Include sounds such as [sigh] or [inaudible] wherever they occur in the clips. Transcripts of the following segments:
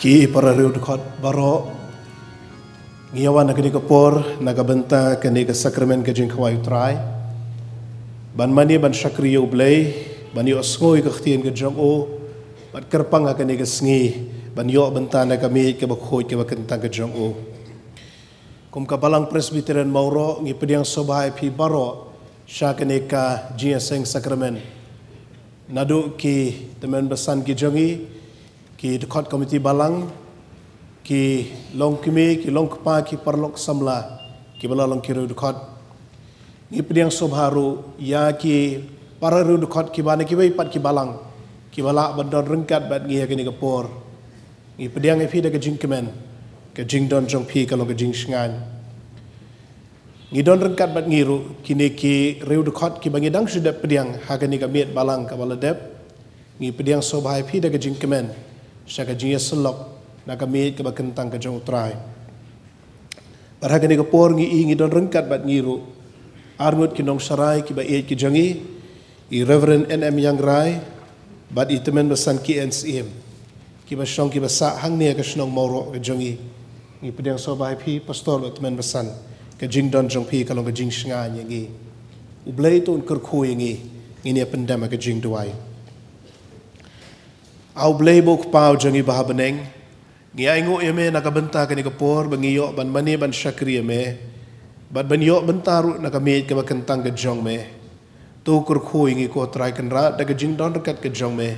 ki para reud khot baro ngiyawa na kini kapor nagabenta kini ka sacrament ka jing kawai try ban mani ban shakriyo blay ban yo asngoi ka khtien ka jong o ban ka kini ka sngi ban yo benta na kami ka bakhoi ka bakenta ka jong o kum ka balang presbyterian mauro ngi pediang sobai phi baro sha kini ka jing sacrament nadu ki temen besan ki jongi ki the court committee balang ki long kimi ki long pa ki parlok samla ki bala long ki the court ni priang subharu ya ki para ru the court ki bana ki bai pat ki balang ki bala bandon rengkat bat ngi ke ni ke por ni priang fi de jingkemen ke jing don jong pi ka log jing shingan ni don rengkat bat ngi ru ki ne ki ru the court ki bangi dang sudap priang ha ke ni ka miet balang ka bala dep ni priang subhai fi de ke jingkemen siya ka jingya selok na ka meet ka bakentang ka jong utrai parha ka ni ka por ngi ingi don rengkat bat ngiru arngut ki nong sarai ki ba eet ki jongi i reverend nm yang rai bat i temen besan ki ens im ki ba shong ki ba sa hang ne ka moro ka jongi ngi pedeng so pi pastor bat temen besan ka jing don jong pi ka jing shnga ngi ngi u blei to un kerkhu ngi ngi ne pandemic ka jing duai au blebo pau jangi bah beneng ngi aingu ye me nak benta kani ke por bengiyo ban mani ban syakri me bat ban yo bentaru nak me ke ba kentang ke jong me tu kur ingi ngi ko try kan ra da ke jing don rekat ke jong me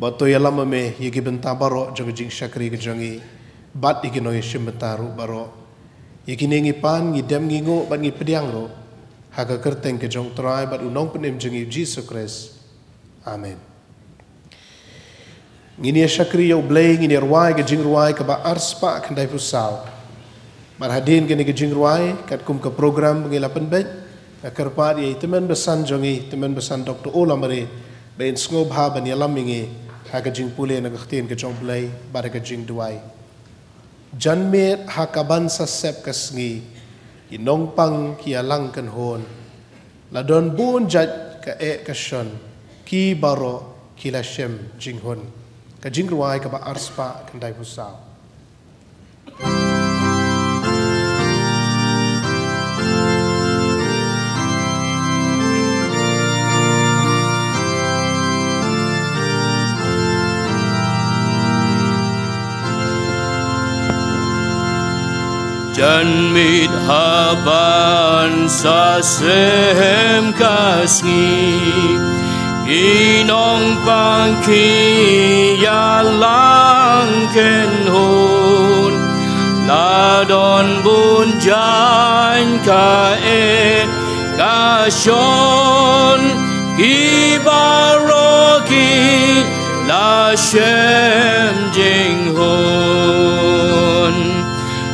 ba to yala me me ye ki benta baro jong jing syakri ke jongi bat iki noy sim bentaru baro ye ki ngi pan ngi dem ngi ngo ban ngi pediang ro haga kerteng ke jong try bat unong penem jingi jesus christ amen ini ya syakri ya ublay ngini ya ruai ke jing ruai ke bak ars pak kandai pusau. Marhadin kini ke jing ruai kat kum ke program bagi lapan bed. Akar pak ya teman besan jongi teman besan doktor ulam beri. Bain sengob ha ban yalam mingi ha ke jing pulih na kekhtin ke jong blay bar ke jing duai. Janmir ha kaban sasep ke sengi. Ki nongpang ki alang kan hon. Ladon bun jat ke ek ke shon. Ki baro ki la Ki baro ki la shem jing hon. Kan jing ka ba arspa kan dai husau. Jan mit haban sa sem kasngi Inong pangkiyalang hôn là đòn buôn chan ka e ka shon ki baro ki la shem jing hôn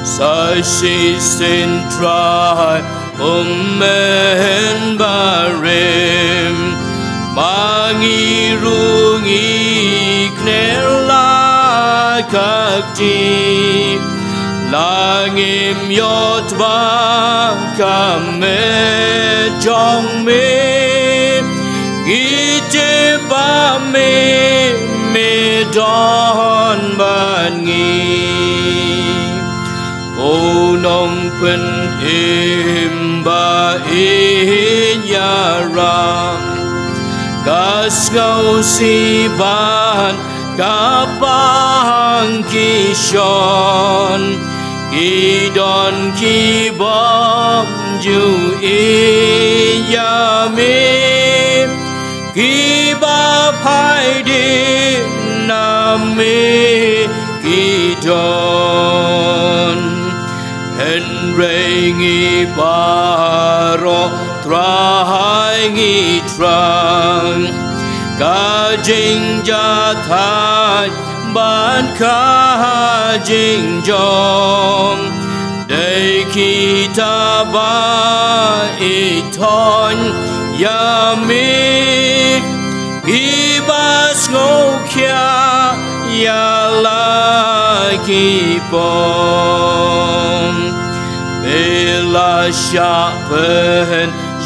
sa shi sin trai um men barim mangirugi knella kakti langim yotva kame jongme ite ba me me don ban ngi o nong pen im ba im si kausiban kapang kishon kidon bom ju e iyami kiba pai di nami ba ro tra hai ngi trang กาจิงจะทายบ้านข้าจิงจองได้ขีตาบาอีทอนยามีกีบาสโงเคียยาลากีปองเบลาชาเป็น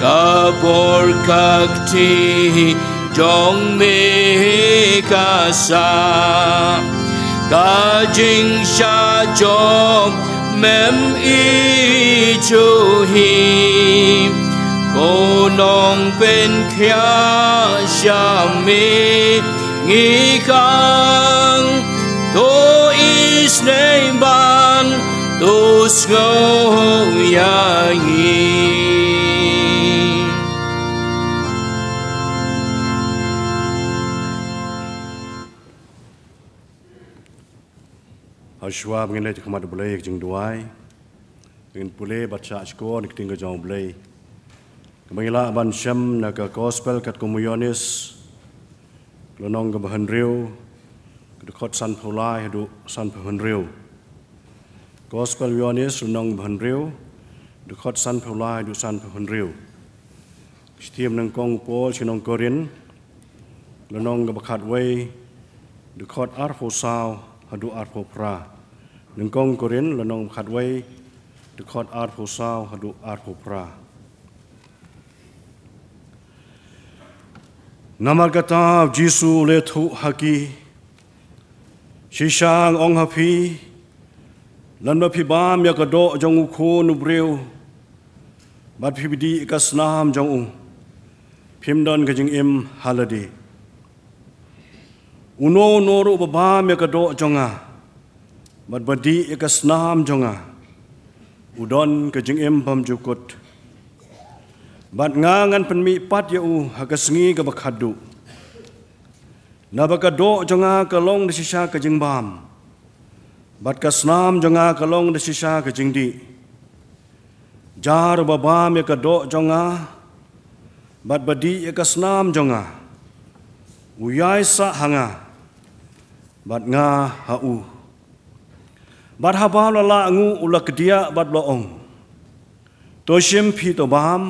Kapur kakti jong me kasa Kajing sya jong mem i chuhi Ko nong pen kya sya me ngi kang To is ne ban to sngoh yang yin Aishwa mungkin lagi kemat boleh jeng duai, mungkin boleh baca skor nanti ke jauh boleh. Kemila lah, aban sem naga gospel kat komunis, lenong kebahan riu, kedu kot san pulai kedu san pahan riu. Gospel yonis lenong kebahan riu, kedu kot san pulai kedu san pahan riu. Setiap nang kong pol si nong korin, lenong kebakat way, kedu kot arfo saw kedu arfo prah. หนึ่งกองกเรินและนองขัดไว้ดคอดอาร์โพซาวฮดุอาร์โพพรานามากตาจิสูเลทุฮักีชิชางองฮาพีลันบพิบามยากระโดจงอุโคนุเบรวบัดพิบดีกัสนามจงอุพิมดอนกจิงเอ็มฮาลดีอุโนโนรุบบามยากระโดจงอ่า Mat badi ika snaham jonga. Udon ke jeng empam jukut. Bad ngangan penmi pat ya u haka sengi ke bakhadu. Nabaka do jonga ke long de ke jeng bam. Bad ka snaham jonga ke long de ke jeng di. Jaru babam ya ke do jonga. Bat badi ya ke jonga. Uyai sa hanga. bad ngah ha u marhaba la la ngu ulak dia bat lo ong to shim phi to baham,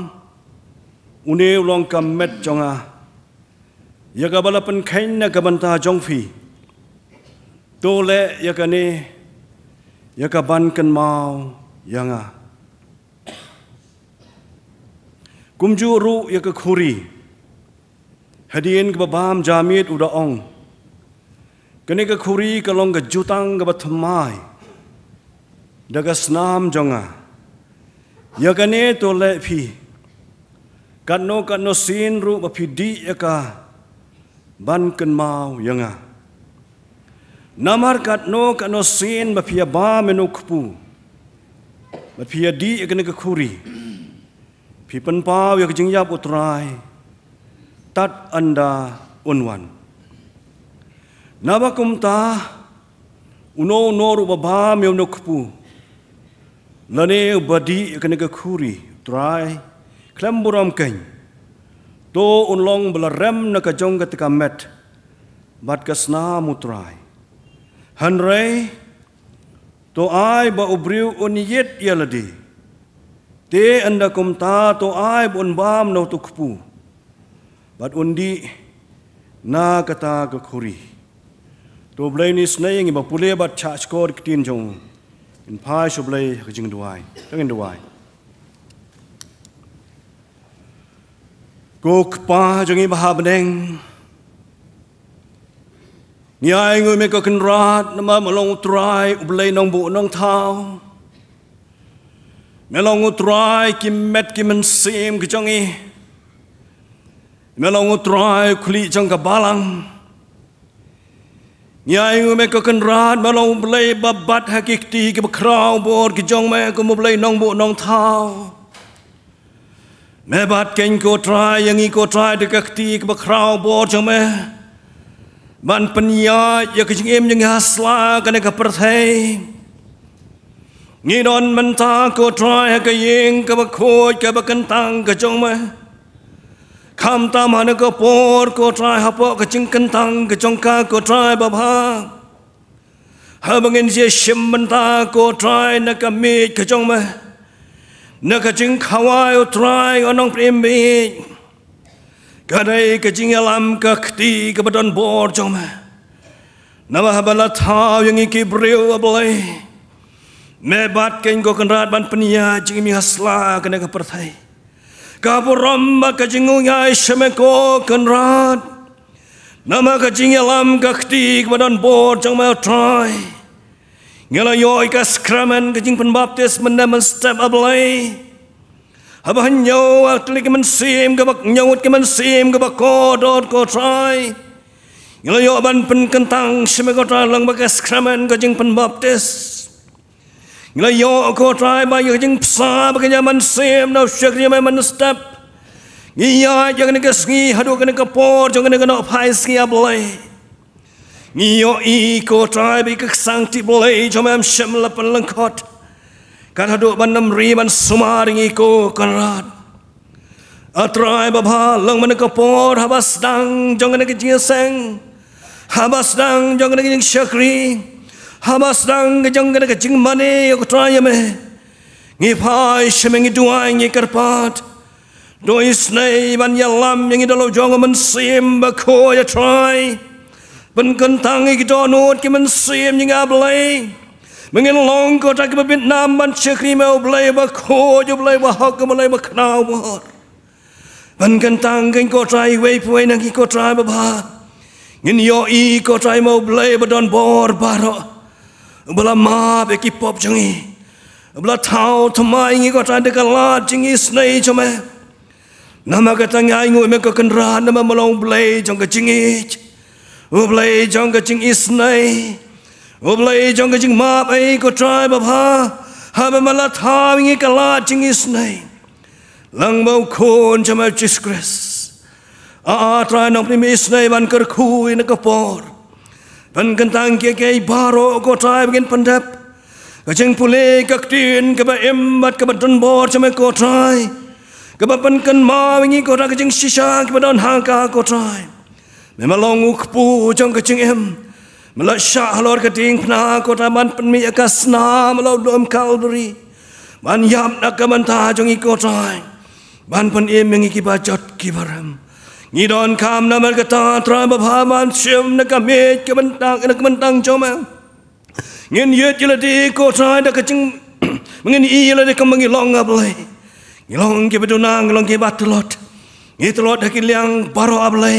une ulong kam met chonga yaga bala pan khain na ka banta jong phi to le yaga ni yaga ban kan mau yanga kumju ru yaga khuri hadien ka bam jamit uda ong kene ka khuri ka long jutang ka bat daga nam jonga yagane to le phi kanno kanno sin ru ma phi di eka ban kan mau yanga namar kat no kanno sin ma phi ya ba menuk pu ma phi ya di ekne ka khuri phi pan pa yak jing ya putrai tat anda unwan nabakum ta uno noru ba ba menuk pu លនេបឌីកណកខូរីត្រៃក្លាំបរំកេញតូអ៊ុនឡងបលរមណកចងកតកមេតបាត់កស្នាមុត្រៃហាន់រេតូអាយបអ៊ូប្រីវអ៊ុនយេតយ៉ាឡាឌីតេអិនដកុំតាតូអាយបអ៊ុនបាមណូទុកពូបាត់អ៊ុនឌីណាកតាកខូរីតូប្លេនីស្នេងបពូលេបាត់ឆាឆ្កោតគទីនចង impossibly kajing duai tangin duai gok pa jangi bahabdeng niai ngui me ko kan rat nama malong utrai ublei nong bu nong thao melong utrai kim met kim men sim kajangi melong utrai khli jang ka balang ញ៉ៃមេកកិនរ៉ាតមកលងប្លេបបាត់ហាគីគទីគេបក្រងបូតគេចងម៉ែក៏មកប្លេនងបូនងថោមេបាត់កេងក៏ត្រាយយ៉ាងនេះក៏ត្រាយទៅកទីគេបក្រងបូតចងម៉ែបានបញ្ញាយកជាងៀមយ៉ាងហាស្លាកណេកប្រទេងីដនមិនតាក៏ត្រាយហាកយេងក៏បខូចក៏បកិនតាំងក៏ចងម៉ែ kham ta man ko por ko trai ha po ko ching kan thang ko chong ka ko trai ba ba ha bang in je shim man ta ko trai na ka mi ko chong ma na ka ching kha wai o trai o nong prim bi ka dai ka ching alam ya ka khti ka ba don por chong ma na ba ha ba la tha yang ki brew a blai me bat ken go kan rat ban pniya ching mi hasla ka na ka par thai Kapu ramba kajingu ngai semeko kenrat. Nama kajing lam kaktik badan bor jang mayo try. Ngala yoi ka skramen kajing penbaptis menemen step ablay. Habah nyaw atlik men sim kebak nyawut kemen sim gabak kodot ko try. Ngala yoi ban pen kentang semeko try lang baka skramen kajing penbaptis. Habah Ngelayok ko trai bayu jeng psa bagi zaman sem nau syek ni memang step. Ngiya jeng ne kesngi hadu kene kepor jeng ne kena pai ski ablai. Ya Ngiyo i ko trai bi kek sang ti blai jom am syem lepen lengkot. Kan hadu ban nam ri ban sumar ngi ko kerat. Kan Atrai baba lang mana kepor habas dang jeng ne kejeng sang. Habas dang jeng ne kejeng syekring. Habasrang jangan ke cingmane yok traya me. Ngi pai semeng dua ngi kerpat. Doi snai ban yalam yang dalo jong men sim ba ko ya try. Ban kentang ngi do not ki men sim ngi ablai. Mengin long ko tak ba bit nam ban chekri me ablai ba ko jo ablai ba hak ko ablai ba knaw ba. Ban kentang ngi ko try wei pui nang ki ko try ba ba. Ngin yo i ko try me ablai ba don bor ba ro. Bala ma be ki pop jangi. Bala thao thama ingi ko tan de kala jangi snai chome. Nama ka tanga ingu me ka kanra nama malong blay jang ka jingi. Ublay jang ka jingi snai. Ublay jang ka jing ma be ko try ba ha. Ha be mala thao ingi kala jingi snai. Lang mau khôn chome Jesus Christ. A a try nong primi snai ban kar khui na ka por. Pan kentang kia kai baro ko trai bikin pendap. Kacang pule kak tin kaba embat kaba don bor cuma ko trai. Kaba pan ken ma wingi ko trai kacang sisa kaba don hangka ko trai. Memalong uk pu jong kacang em. Malah syah lor kating pna ko trai man pan mi akas na malau dom kalduri. Man yam nak kaba ta jong iko trai. Man pan em yang iki bajot kibaram. นี่ดอนคำนามันก็ตาตราบพามันเชื่อมนักเมดกับมันตังนับมันตั้งจอมเงินเยอะจิลดีโกตรา้นักจึงเงินอีอะได้ก็มันงี้ลองอะไรงี้ลองก็บดูนางลองก็บตลอดงี้ตลอดถากินเลี้ยงบารออเลย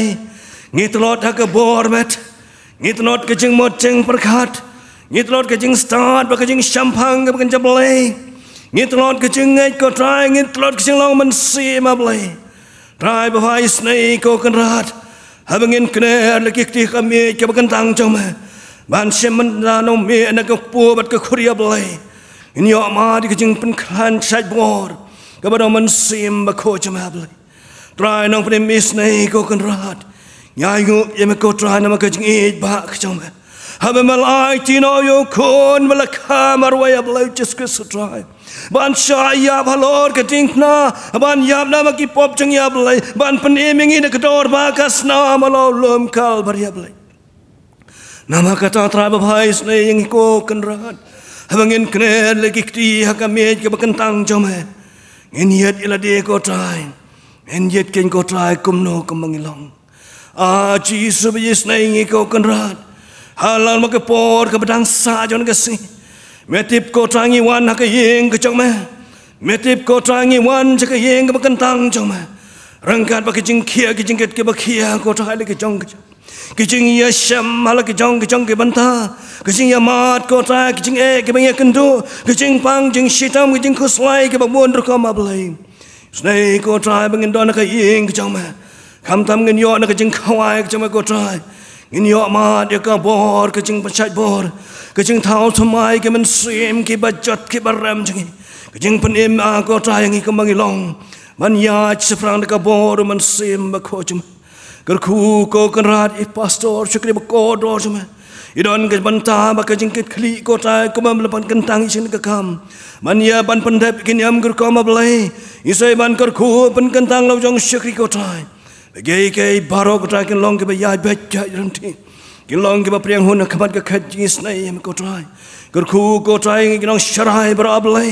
งี้ตลอดถากับบอร์เมทงี้ตลอดก็จึงหมดจึงประกาศงี้ตลอดก็จึงสตาร์ทก็จึงแชมพังกั็มันจับเลยงี้ตลอดก็จึงเงยก็ใช้งี้ตลอดก็จึงลองมันเสียมาเลย Trai bahai snei ko kan rat. Habangin kene lekik ti kami ke bagentang jom. Ban sem mena no me na ke pu bat ke kuria blai. In yo ma di ke jing pen khan sai bor. Ke bado man sim ba ko jom blai. Trai nong pen mis nei ko kan rat. Nya yu ye ya me ko trai na ma ke jing ej ba ke jom. Habe malai ti no yo kon mala kamar wa ya blai just ke so trai. Ban syai yab halor ke tingkna. Ban yab nama ki pop ceng yab lay. Ban penimingi na kedor bakas na malau lom kal bar belai. Nama kata terabah bhai sene yang ikut kenderaan. Habangin kene lagi kti haka mej ke bakentang jome. Ngin yet ila dia ko trai. Ngin yet keng ko try kumno kemangilong. Aji Jesus, bayi sene yang ikut kenderaan. Halal maka por ke bedang sajon ke เมติบก็ทางอีวันหักยิงก็จังแม่เมติบก็ทางอีวันจะก็ยิงก็มากันตังจังแม่รังการปกิจิงเขียกิจิงเกตก็บเขียก็ทายเลยกจงก็จงกิจิงยาชัมมาลกิจงกิจงกิบันทากิจิงยามาดกตรากิจิงเอกิบังยาคันดูกิจิงปังจิงชิตามกิจิงคุสไลกิบังบุนรุกมาบลัยสเนยกตรายบังเงินดอนหกิยิงก็จงงม่คำทำเงินยอดกิจิงขวายก็จงงมโกตรายเงินยอดมาเดียกบอร์กิจิงปัะชัยบอร์ Kucing tahu semai kemen swim ke bajat ke barem jengi. Kucing penim aku tayangi kembangi long. Man yaj sefrang deka boru man swim bako jume. Gerku ko kenrat i pastor syukri bako do jume. Idon ke banta ba ke jingkit kli ko tay ko man lepan kentang isin ke kam. Man ya ban pendep kin yam ger ko mablai. Isai ban ker ku pen kentang lau jong syukri ko tay. Begei ke baro ko tay kin long ke ba yaj bejak rentik gilong giba priang hun kamat ka khat jis nai yam ko trai gur khu ko trai ngi nong sharai barab lai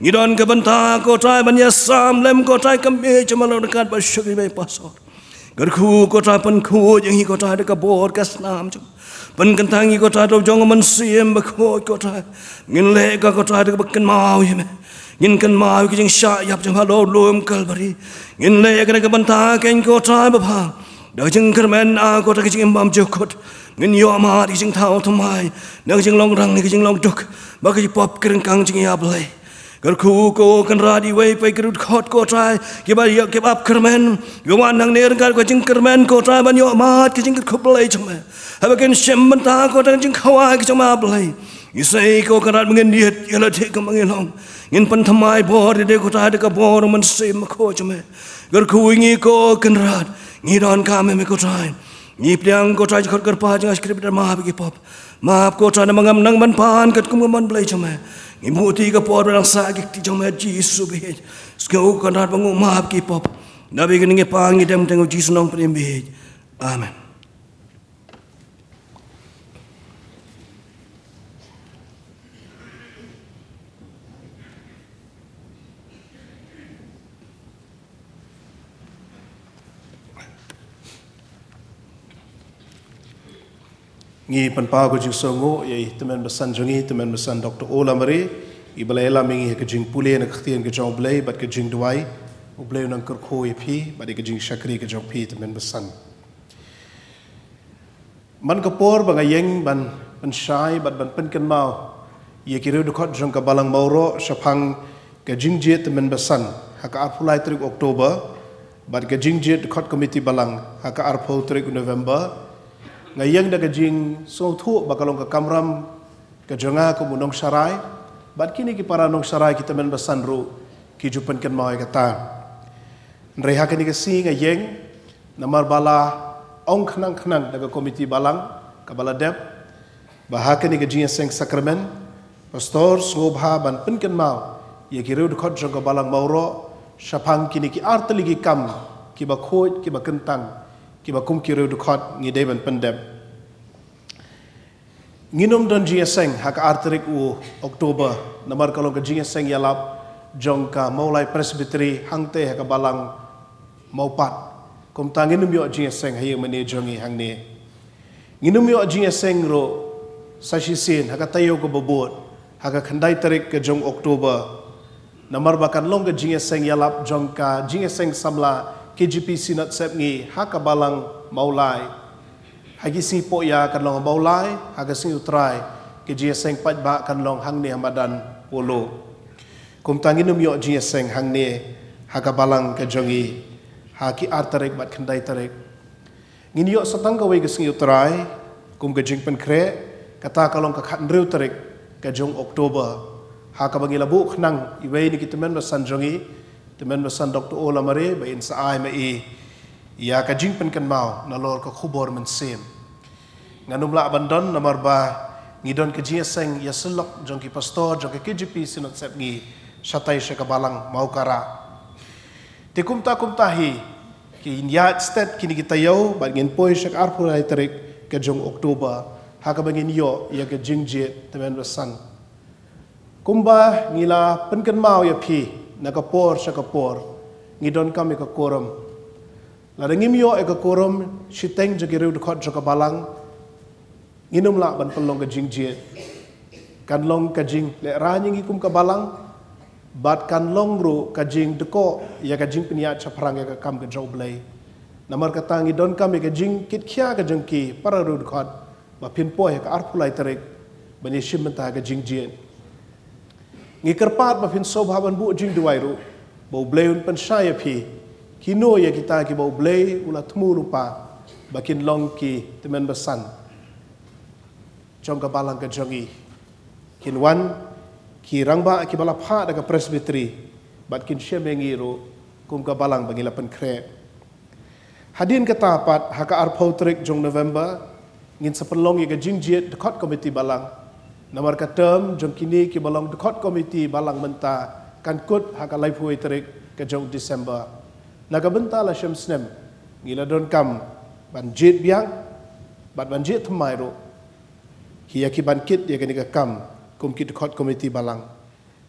ngi don ka banta ko trai ban sam lem ko trai kam me chama lo ka ba shukri me paso gur khu ko trai pan khu jing hi ko trai de ka bor ka snam chu pan kan thang ko trai do jong man siem ba kho ko trai ngin le ka ko trai de ka kan mau yam ngin kan mau ki jing sha yap chama lo luom kal bari ngin le ka ka banta ken ko trai ba pha Dah jengker men aku ah, tak kencing embam jokot. เงินยอมาดิจึงเท่าทำไมนักจึงลองรังนี่จึงลองดุกบักจิปอบกระงกังจึงยาบเลยกระคูโกกันราดีไว้ไปกระดุดขอดโกตายเก็บอะไเก็บอับกระแมนกวานนางเนรกันก็จึงกระแมนโกตายบันยอมาดิจึงกระคบเลยจังไหมให้บักกันเชมบันตาโกตังจึงเข้าไอก็จะมาบเลยยิ่งใส่ก็กระดับเงินเดียดยาละเทก็มังเงินลองเงินปันทำไมบ่อเด็กก็ตายเด็กก็บ่อมันเสียมาโคจังไหมกระคูงี้ก็กันราดงี้ดอนกาไม่ไม่ก็ตาย Ni pliang ko trai khot kar pa jang as kribda ma habi pop. Ma hab ko trai mang am nang ban pan kat kum ban blai chama. Ni mu ti ka por rang sa gi ti chama ji su be. Ske u kan har bangu ma hab ki pop. Nabi gi ninge pang i dem tengu ji su nong prim be. Amen. ngi panpa ko jing songo ye itmen ba sanjungi itmen ba san dr ola mari i blai la mingi ke jing pule na khtien ke jong blai bat ke jing duai u blai nan kar kho ye phi bat ke jing shakri ke jong phi itmen ba san man ka por ba ga yeng ban ban shai bat ban pen ken mau ye ki re du khot jong ka balang mau ro shaphang ke jing je itmen ba san ha ka apulai 3 october bat ke jing je khot committee balang ha ka arphol 3 november ngayang da jing so thu bakalong ka kamram ka jonga ko munong sarai bat kini ki para nong sarai kita men basan ki jupan ken mai kata reha kini ke sing ngayang namar bala ong khnang khnang da komiti balang ka bala dep bahak kini ke jing seng sakramen pastor sobha ban pin ken mau ye ki reud khot jong balang mauro shapang kini ki artligi kam ki ba khoj ki ba kentang ki ba kum ki rew du khat ngi deben pandem ngi nom don ji seng hak arterik u october namar kalong ka ji seng yalap jong ka maulai presbytery hangte hak balang pat kum tangi nom yo ji seng hayu mane jongi hangne ngi nom yo ji seng ro sashi sin hak tayo ko bobot hak khandai tarik ke jong october namar bakan long ka ji seng yalap jong ka ji seng samla KGP sinat sep ngi ha balang maulai hagi si po ya kan long maulai hagi si utrai ke jeseng pat ba kan long hang ni hamadan polo kum tanginum yo jeseng hang ni hakabalang ke jongi haki artarek bat kandai tarek ngin yo satang ka wei ke si utrai kum ke jing pen kre kata long ha ka khat ndreu tarek ke jong oktober hakabangi labu khnang iwei ni kitmen ba sanjongi Timan basan Dr. Ola Mare, bay in sa ay mai, ya ka jing pen kan mau, na lor ka kubor men sim. Nga numla abandon na ba ngi don ka jing aseng, ya selok jong ki pastor, jong ki KGP, sinot sep ngi, syatay siya kabalang mau kara. Ti kumta kumta hi, ki in ya kini kita yau bat ngin poy siya ka arpo na itirik, ka jong Oktober, haka bangin yo, ya ka jing jit, timan basan. Kumba ngila pen mau ya pi, nakapor sa kapor, ngidon kami kakurum. Ladangim yo e kakurum, si teng jagiriw dekot jokabalang, nginum lak ban pelong kajing jiet. Kanlong kajing, le kum ikum kabalang, bat kanlong ru kajing deko, ya kajing peniat sa perang ya, ya kakam ke jauh belay. Namar kata ngidon kami kajing, kit kia kajing ki, para ru dekot, ya ba pinpoh ya ke arpulai terik, banyak simentah kajing jie ngi kerpat ma fin so bhaban bu jing duai ru bau bleun pan sha ya e phi ya e kita ki bau ble ula thmu lu pa ba long ki te men basan chong ka balang ka jongi kin wan ki rang ba ki bala pha da Presbiteri, presbytery ba kin she me ngi ru kum ka balang ba ngila pan kre hadin ka ta pat ha jong november ngin sa pan ya ka jing jiet the court balang Namar katam jom kini ki balang dekot komiti balang menta kan kut hak alai puai ke jom Disember. Naga menta la syam senem ngila don kam banjit biang bat banjit temai ro. Hiya ki bankit ya kini kam kum ki dekot komiti balang.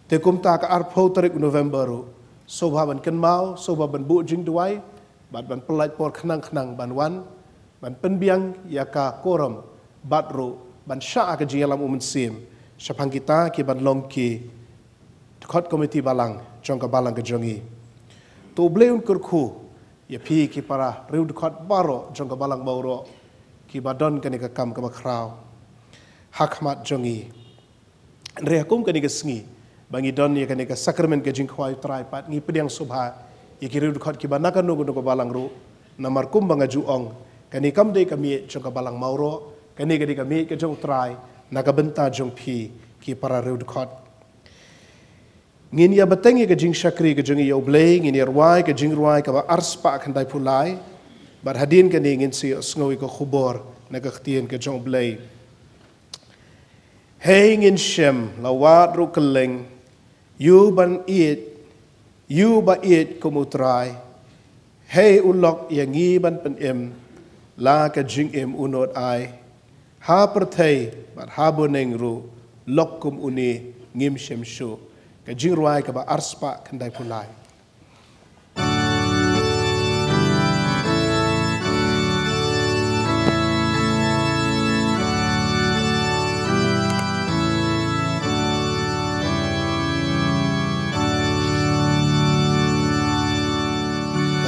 Te kum ta ka arpo terik November ro. Sobha ban ken mau, sobha ban bu jing duai, bat ban pelait por kenang-kenang ban wan, ban penbiang yaka ka korom bat ro บันชาก็จีอัลมุมันซิมชพังกิตาคีบันลงคีคอดกมิตีบาลังจงกับบาลังกับจงีตัวเบลุนกุรคูยพีคีปาราริวดขอดบารอจงกับบาลังบารอคีบัดอนกันนีนกับคำกับมคราวฮักมัดจงีเรียกุมกันนีนกับสงีบางีดอนยกันนีนกับสักเรเมนกับจิงควายตรายปัดงีปียงสุภาอยากริวดขอดคีบันนักนุกนุกบาลังรูนามาร์คุมบังกจูองกันนีนคำเดียกมีจงกับบาลังมาโรอกันี่กันี่กมีกันจงตรายนักบันตาจงพีกีปราเรดคอดงินยาบัตเงกับจิงชักรีกับจิงยอบเลงินยารวยกับจิงรวยกับอัสปะกันได้ผู้ไล่บัดฮัดินกันี่งินเสียสงวิกขบอร์นักขีนกับจงเบลเฮงินชมลาวาดรุกเลงยูบันอีดยูบะอีดกุมุตรายเฮอุลลอกยังงีบันเป็นเอ็มลากับจิงเอ็มอุนอดไอ ha perthai bat ha boneng ru lokum uni ngim shem shu ka jing ruai ka ba arspa kan pulai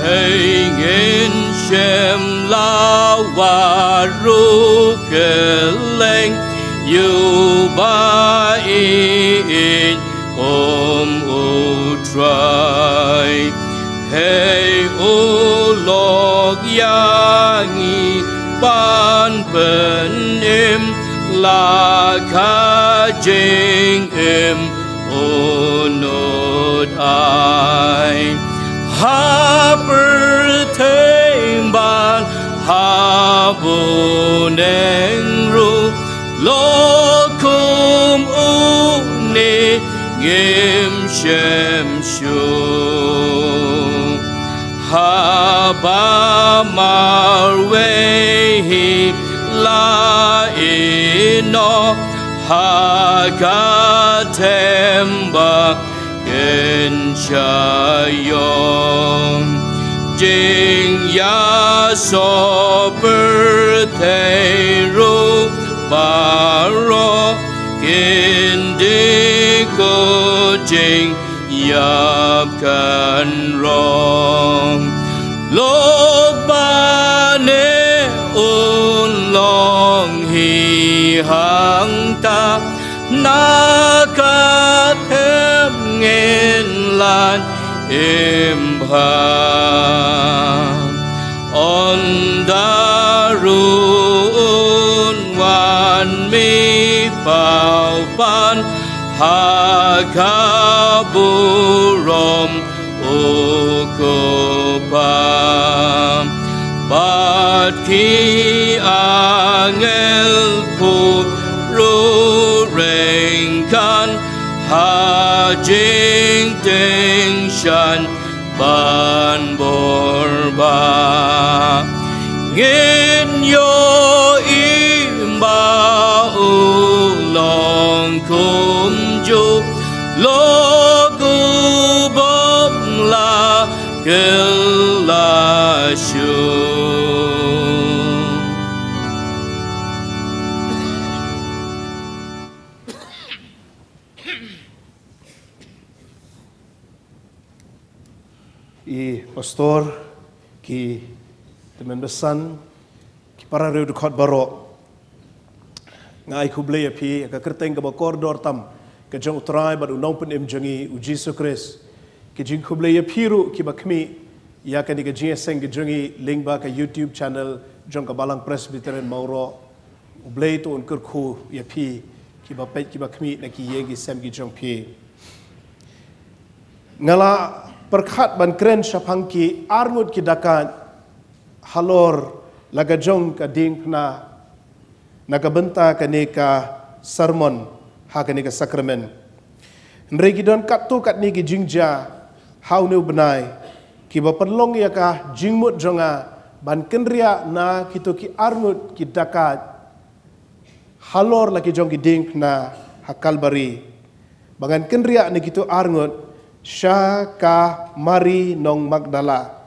Hey, Shem la wa ru ke leng yêu ba in om u trai hey u log ya ni ban bên em, là ka jing em o nod ai ha per 반 하보냉루 로금 우니 임샘쇼 하바마웨히 라이노 하가템바 괜찮요 제 sober te ro baro indigo jing yap kan rong lo ba ne un long hi hang ta na ka thêm nghe lan im hà on the roon wan mi pao ban ha ka but keep ngin yo im ba u long kum ju lo gu bom la kil la shu и пастор, ки the member's son, kipara reu de kot baro. Ngai ku blei api, aka kerteng ke bakor dor tam, ke jang utrai baru nong pen em jangi u jisu kres. Ke jing ku blei api ru, kipa kemi, ya ke ni ke jing eseng ke jangi link ba ke youtube channel, jang ke balang presbiteran mauro, u blei tu un kerku api, kipa pet kipa kemi, na ki yeng ke sem ke jang pi. Ngala perkhat ban kren syapangki, arnud ki dakan, halor lagajong ka ding na nagabenta ka ni sermon ha ka ni sakramen nregi don kat tu kat ni jingja how new benai ki ba perlong ya ka jingmut jonga ban kenria na kito ki armut ki dakat halor la ki jong ki ding na ha bangan kenria ni kitu armut sha ka mari nong magdala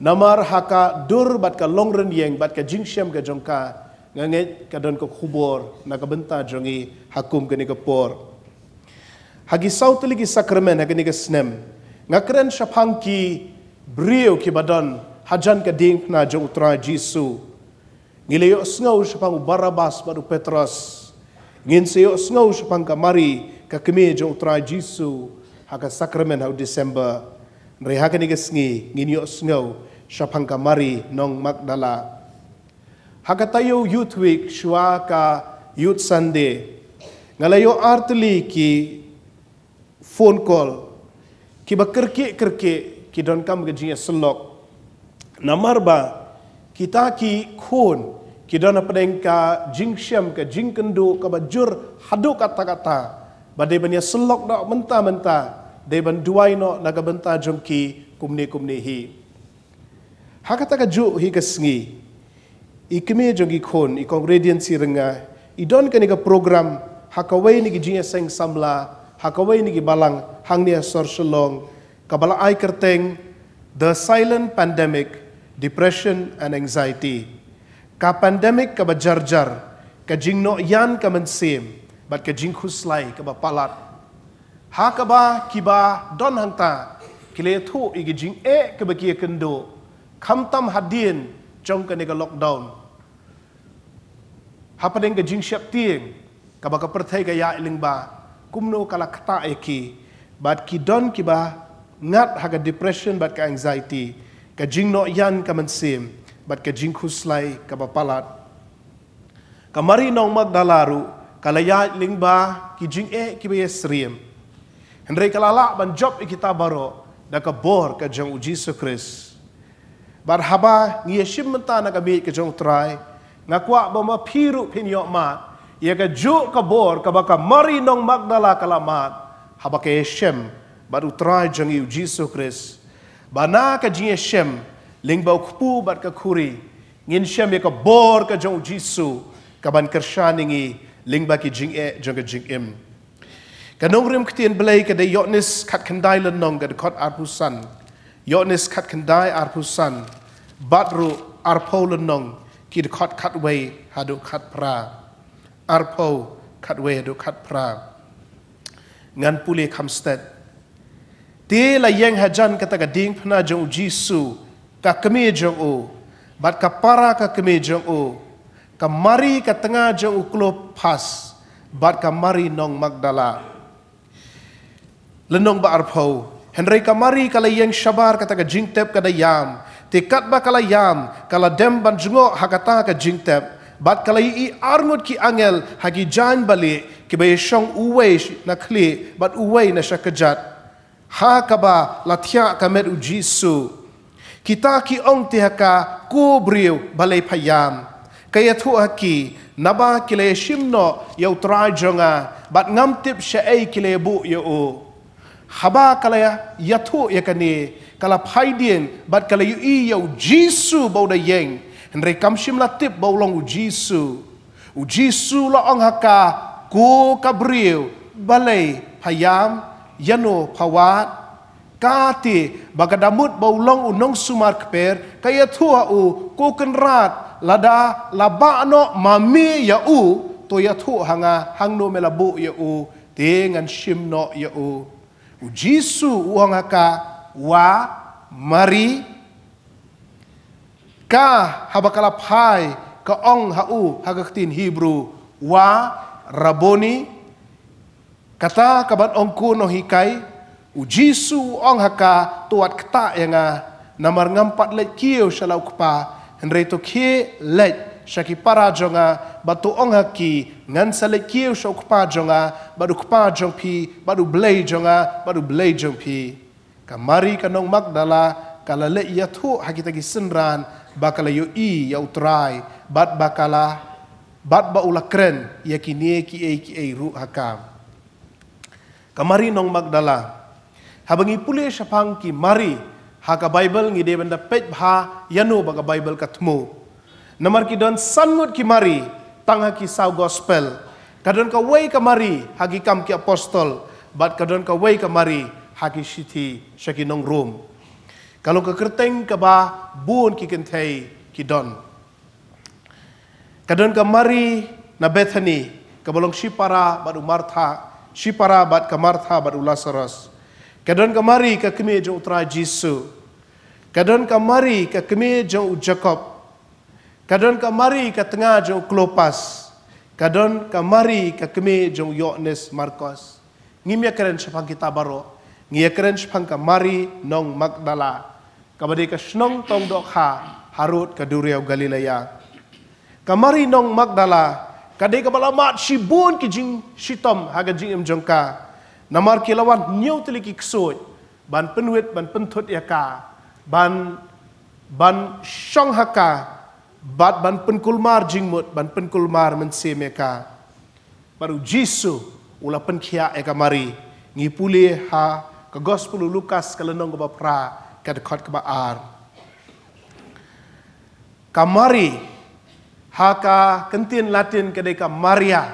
namar haka dur bat ka long ren yeng bat ka jingsham ka jongka ngange ka don ko khubor na ka benta jongi hakum ka ni ka por hagi sautli gi sakramen ha ni ka snem ngakren shaphang ki brio ki badon hajan ka ding na jong utra jisu ngileyo sngau shaphang barabas baru petros ngin seyo sngau shaphang ka mari ka kemi jong utra jisu haka sakramen ha december Rehakan ni kesengi, ngini yuk sengau, siya pang Nong ng Magdala. Hakatayo Youth Week, shua ka Youth Sunday. Ngalayo artli ki phone call, ki ba kerke kerke ki don kam gajinya selok. Namar ba, kita ki khun, ki don apadeng ka jingsyam ka jingkendu ka bajur hadu kata-kata. Badai banya selok nak menta menta. dai ban duai nak nagabenta ki kumni-kumni hii hakata ka ju hi ka singi i kme jong i khon i congredient si ringa i don ka ni ka program hakawai ni ki jinga sang samla hakawai ni ki balang hang ni sor shalong ka bala ai kerteng the silent pandemic depression and anxiety ka pandemic ka jarjar jar ka jing no yan ka man sim bat ka jing khuslai ka ba palat hakaba kiba don hanta kile thu i jing e ka ba ki kendo kamtam hadin jong ka nega lockdown happening ka jing shap tieng ka ba ka perthai ka ya iling ba kumno kala kata e ki bat ki don ki ba ngat ha ka depression bat ka anxiety ka jing no yan ka man sim bat ka jing khuslai ka ba palat ka mari nong mag dalaru kala ya iling ba ki jing e ki ba ye sriem hendrei kala ban job ikita baro da ka bor ka jong u jesus christ Barhaba ngia shimta na ka bik jong trai na kwa ba ma phiru phin yo ma ye ka ju ka bor ka ba ka mari nong magdala kala ma haba ke shem ba du trai jong yu jesus christ ba na ka ji shem ling ba khu ba ka khuri ngin shem ye ka bor ka jong jesus ka ban kershani ngi ling ba ki jing e jong ka jing im ka nong rim ktin blai ka de yotnis kat kandailan nong ka de kot arpusan san ยอนิสขัดกันได้อารพุสันบัตรุอารโพลนงกิดคอดขัดเวหาดุขัดพระอารโพขัดเวดุขัดพระงานปุเลคัมสเตตีละยังฮะจันกะตะกะดิงพนาจงอุจิสูกะกมีจงอูบัดกะปารากะกมีจงอูกะมารีกะตงาจงอุคลบพัสบัดกะมารีนองมักดาลาลนองบะอารโพ Henry kamari kala yang syabar kata ka jingtep kada yam. Tekat ba kala yam, kala dem ban jungo hakata ka jingtep. Bat kala i armut ki angel hagi jan bali ki ha ba yeshong uwe na kli bat uwe na syakajat. Ha kaba latya ka met u jisu. Kita ki ong tihaka kubriw balai payam. Kaya tu haki naba kila simno yau trajonga bat ngamtip syai kila yebu yau. ฮาบากะเลยยัทุยะกันเนกะลาพายเดียนบัดกะเลยอียาจีซูบ่ได้ยังเรคัมชิมลาติบบ่ลงอูจีซูอูจีซูละองฮักกากูกับริยวบาเลยพยายามยะโนภาวะกาตีบากระดมุดบ่ลงอูนงสุมาร์กเปร์กายะทัวอูกูกันรัดลาดาลาบะโนมามียาอูตัวยะทุหังาหังโนเมลาบุยาอูเตงันชิมโนยาอู Jisu wong aka wa mari ka habakalap hai ka ong hau hagaktin Hebrew wa raboni kata kabat ongku no hikai ujisu ong haka tuat kata yanga namar ngampat let kio shalau kupa hendre to ki let shaki parajonga batu onga ki ngan salekio shok pajonga badu kpajong pi badu blajonga badu jong pi kamari kanong magdala kalale yathu hakita gi sinran bakala yo i yau trai bat bakala bat ba ulakren yakini ki e ki e ru hakam kamari nong magdala habangi pule shapang ki mari haka bible ngi debenda pej bha yanu baga bible katmu Namarkidon sanut kimari tangha ki sau gospel. Kadon ka wei kamari hagi kam ki apostol, bad kadon ka wei kamari hagi siti shaki nong room. Kalau ka kerteng ka ba bun ki kentai ki don. Kadon ka mari na Bethany, ka balong shipara Martha, umartha, shipara bat kamartha bat ulasaras. Kadon ka mari ka kemeja utra Jesus. Kadon ka mari ka kemeja u Jacob. Kadon kamari ka tengah jong Klopas. Kadon kamari ka kemi jong Yohannes Marcos. Ngimya keren sepang kita baro. Ngimya keren sepang kamari nong Magdala. Kabadi ka snong tong dokha harut ka duriau Galilea. Kamari nong Magdala. Kadai ka balamat si bun ki jing sitom haga jing em jongka. Namar kilawan nyau tili ki ksoi. Ban penuit ban pentut yaka. Ban ban shong haka. Ban shong haka bat ban penkulmar jingmut ban penkulmar mensi meka baru jisu ula penkhia e kamari ngipuli ha ke gospel lukas kalenong ba pra ka dekot ke ar kamari ha ka kentin latin ke ka maria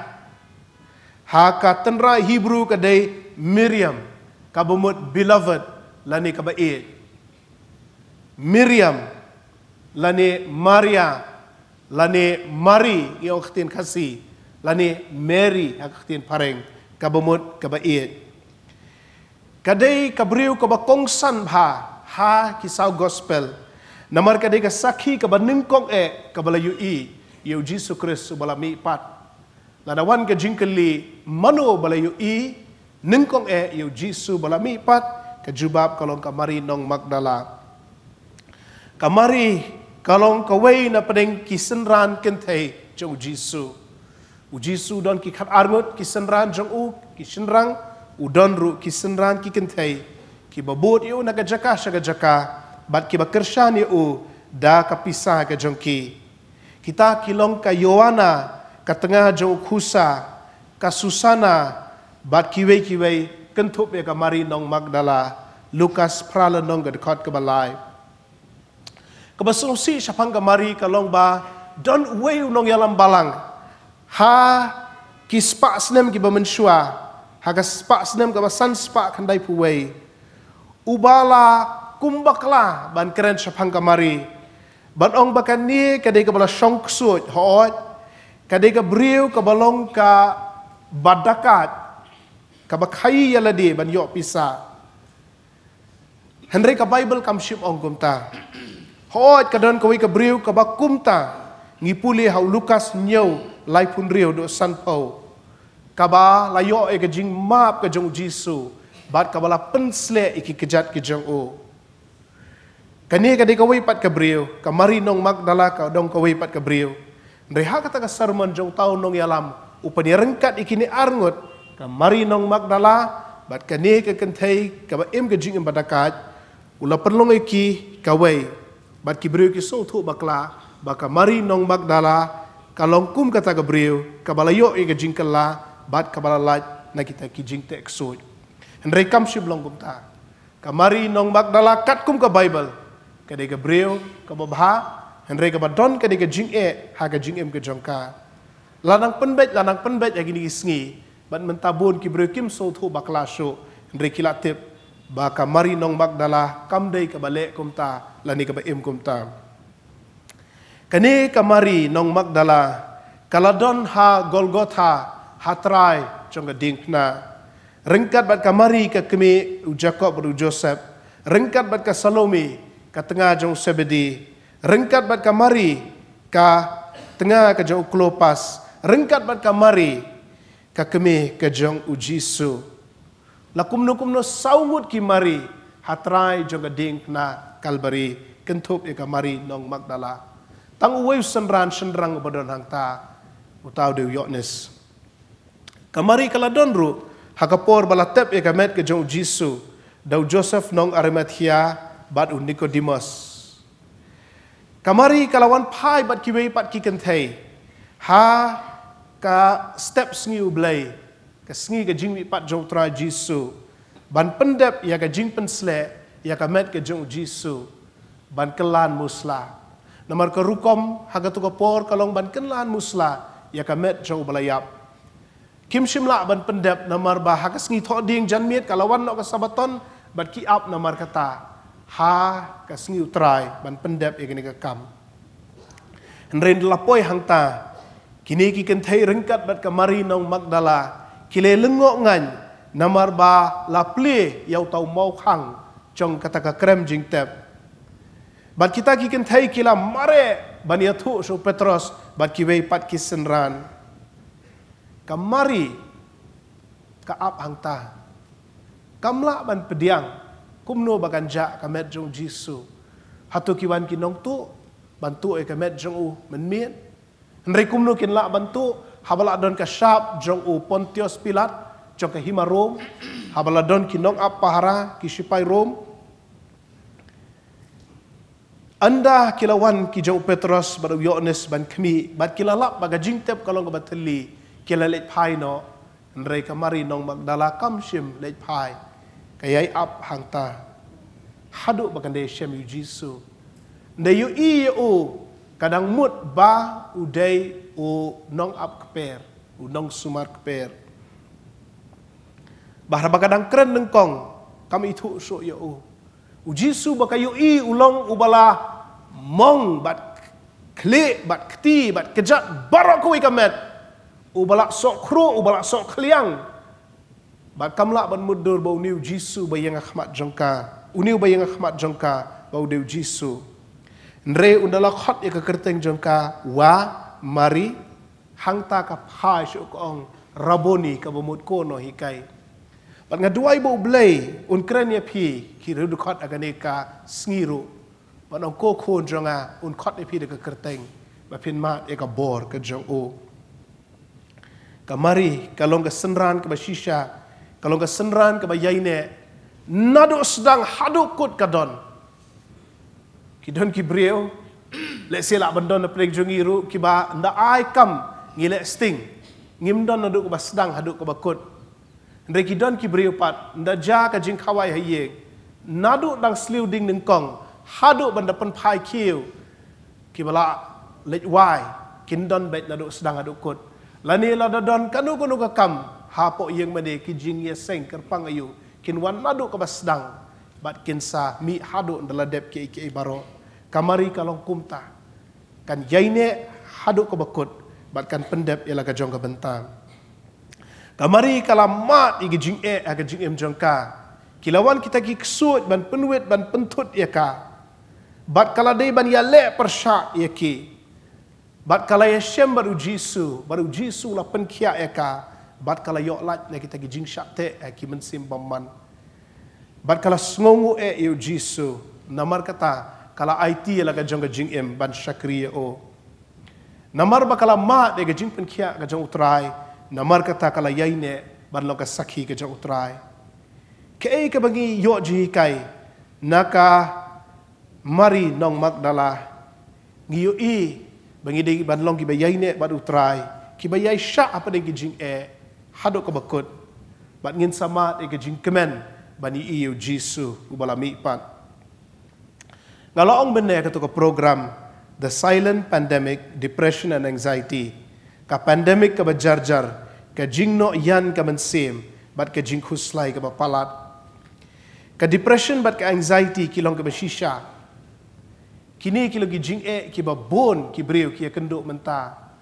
ha ka tenra hebrew ke dei miriam ka bumut beloved lani ka ba e miriam lani Maria, lani Mary yang aku tin lani Mary yang aku tin pareng kabamut kabaiet. Kadai kabriu kongsan ha ha kisau gospel. Namar kadai kasaki kabanengkong e kabalayu i yau Jesus Kristus balami pat. Lanawan ke jingkeli manu balayu i nengkong e yau Jesus balami pat kajubab kalong kamari nong Magdala. Kamari kalau engkau wei na pening kisen ran ken thai jisu u jisu don ki khat armut kisen ran jong u kisen rang u don ru kisen ran ki ken ki babot yo na ga jaka sha ga jaka bat ki ba ni u da kapisa ga jong ki kita kilong ka yoana ka tengah jong khusa ka susana bat ki wei ki wei ken thup ga ya mari nong magdala lukas pralanong ga khat ka balai kebasosi siapang kemari kalong ba don way unong yalam balang ha kispa snem ki ba mensua ha kispa snem ka basan spa kandai dai pu we ubala kumbakla ban keren siapang kemari ban ong bakan ni kadai ka bala song suot hoot kadai ka briu ka balong ka badakat ka bakhai yaladi ban yo pisa Henry ka Bible kamship ong gumta. Hoit ka dan kawai ka briu ka bakumta ngipuli hau lukas nyau lai pun riu do san pau. Kaba layo e ka jing map ka jong jisu bat ka bala pensle iki kejat ki jong o. Kani ka de kawai pat ka briu ka mari nong magdala ka dong kawai pat ka briu. Reha kata ka sermon jong tau nong yalam upani rengkat iki ni arngot ka mari nong magdala bat kani ka kentai ka ba em ka jing em badakat. Ula perlong iki kawai bat kibriu ki sung thu bakla baka mari nong bak dala kalongkum kata kibriu kabalayo i ga jingkala bat kabalala na kita ki jingte eksoj en rekam si blongkum ta kamari nong bak dala katkum ka bible ka de kibriu ka babha en reka bat don ka de ka jing e ha ka jing em ka jongka lanang penbet lanang penbet agini ya gisngi bat mentabun kibriu kim so thu bakla sho en rekilatip ba mari nong bak dala kam dei ka bale kum ta la ni ka ba im kum ta ka mari nong mak dala kala don ha golgotha hatrai chong ding na ringkat bat ka mari ka kemi u jacob ru joseph ringkat bat ka salome ka tengah jong sebedi ringkat bat ka mari ka tengah ka jong klopas ringkat bat ka mari ka kemi ka jong u Jisu lakumnu kumnu saungut ki mari hatrai joga ding na kalbari kentup e mari nong magdala tang uwei senran senrang badan hangta utau de yotnes kamari kala donru hakapor balatep e ka met ke jong jisu dau joseph nong arimathia bat un nicodemus kamari kalawan pai bat ki wei pat ki kenthei ha ka steps ngiu blai ka sngi ka pat ya ya jong tra jisu ban pendap ya ka jing pen sle ya ka met ka jong jisu ban kelan musla namar ka rukom haga tu ka por kalong ban kelan musla ya ke met jong balayap kim Simla ban pendap namar ba haga sngi tho ding jan miet kalawan no ka sabaton bat ki ap namar kata ha ka sngi utrai ban pendap ya ka kam Hendrin lapoi hangta, kini kikentai ringkat bat kemari nong Magdala, kile lengok ngan namar ba la ple yau tau mau khang chong kata ka krem jing tep bat kita ki ken thai kila mare ban ya so petros bat ki wei pat ki senran kamari ka ap hang ta kamla ban pediang kumno bagan ja kamet jung jisu hatu ki wan ki nong tu bantu e kamet jung u men mien Nrekumno kin la bantu habala don ka sharp jong u pontios pilat jong ka hima rom habala don ki nok ap pahara ki sipai rom anda kilawan ki jong Petrus bar Yohanes ban kami bat kilalap baga jingtep kalong ka batli kilalet pai no nrei ka mari nong magdala kam shim let pai kayai ap hangta hadu bagande shem yu jisu ndeyu iyo kadang mut ba udai o nong ap kper, o nong sumar kper. Bahar bagadang keren nengkong, kami itu so ya o. U Jisu bakayu i ulong ubala mong bat kle bat kti bat kejat barok kui kamet. Ubala sok kro ubala sok kliang. Bat kamla ban mudur bau niu Jisu bayang akhmat jengka. Uniu bayang akhmat jengka bau dew Jisu. Nre undala khot ya ke jengka wa มารีหังตากับฮาชุกองรบนีกับบุดโกนอฮิกายปัญหาด้วยบุบเลยอุนเครนียพีคิดรุดขอดอากาเนกาสงิรูปันองโกโคนจงอาอุนขอดในพีเด็กกระเตงมาพินมาเอกบอร์กับจงโอกับมารีกับลงกับสันรันกับชิชากับลงกับสันรันกับยายเนนาดุสดังฮัดุกุดกัดอนคิดดอนคิดเบรียว [clears throat] Let's si lah bendon na pelik jungi ru kiba nda ai kam ngi sting. Ngi mendon na duk sedang haduk ke bakut. Ndre ki don ki upat nda ja ka jing kawai haye. Nadu dang sliu ding ning kong haduk benda pen pai kiu. Kiba la lek kin don bet na duk sedang haduk kut. Lani la da don kanu kunu ka kam hapo yeng mane ki jing ye seng ker pangayu. Kin wan nadu ka ba sedang. Bat kinsa mi haduk ndala dep ki ki baro kamari kalong kumta kan yaine haduk ko bekut bat kan pendep ialah ka jong bentang kamari kalam mat igi jing e aga jing em jongka kilawan kita gi ksut ban penuit ban pentut ya ka bat kala dei ban ya le persa ya ki bat kala ya sem baru jisu baru jisu la penkia ya ka bat kala yo lat ne kita gi jing syak te eh, ki men sim bat kala sngongu e yo jisu namar kata kala IT la ga jonga jing em ban shakri o namar ba kala ma de ga jing pen kia ga jong utrai namar ka ta kala yai ne ban lo ka sakhi ga jong utrai ke ei ka bangi yo ji kai naka mari nong magdala ngi yo i bangi de ban long ki ba yai ne ban utrai ki ba yai sha apa de ga jing e hado ka ba kot ban ngin sama de ga jing kemen bani iu jisu ubala mi pat Lalu orang benda yang kata program The Silent Pandemic Depression and Anxiety Ka pandemic ka berjar-jar Ka jing no yan ka mensim Bat ka jing huslai ka berpalat Ka depression bat ka anxiety kilong ka bersisha Kini kilong ki jing e ki bon ki beriw ki kenduk mentah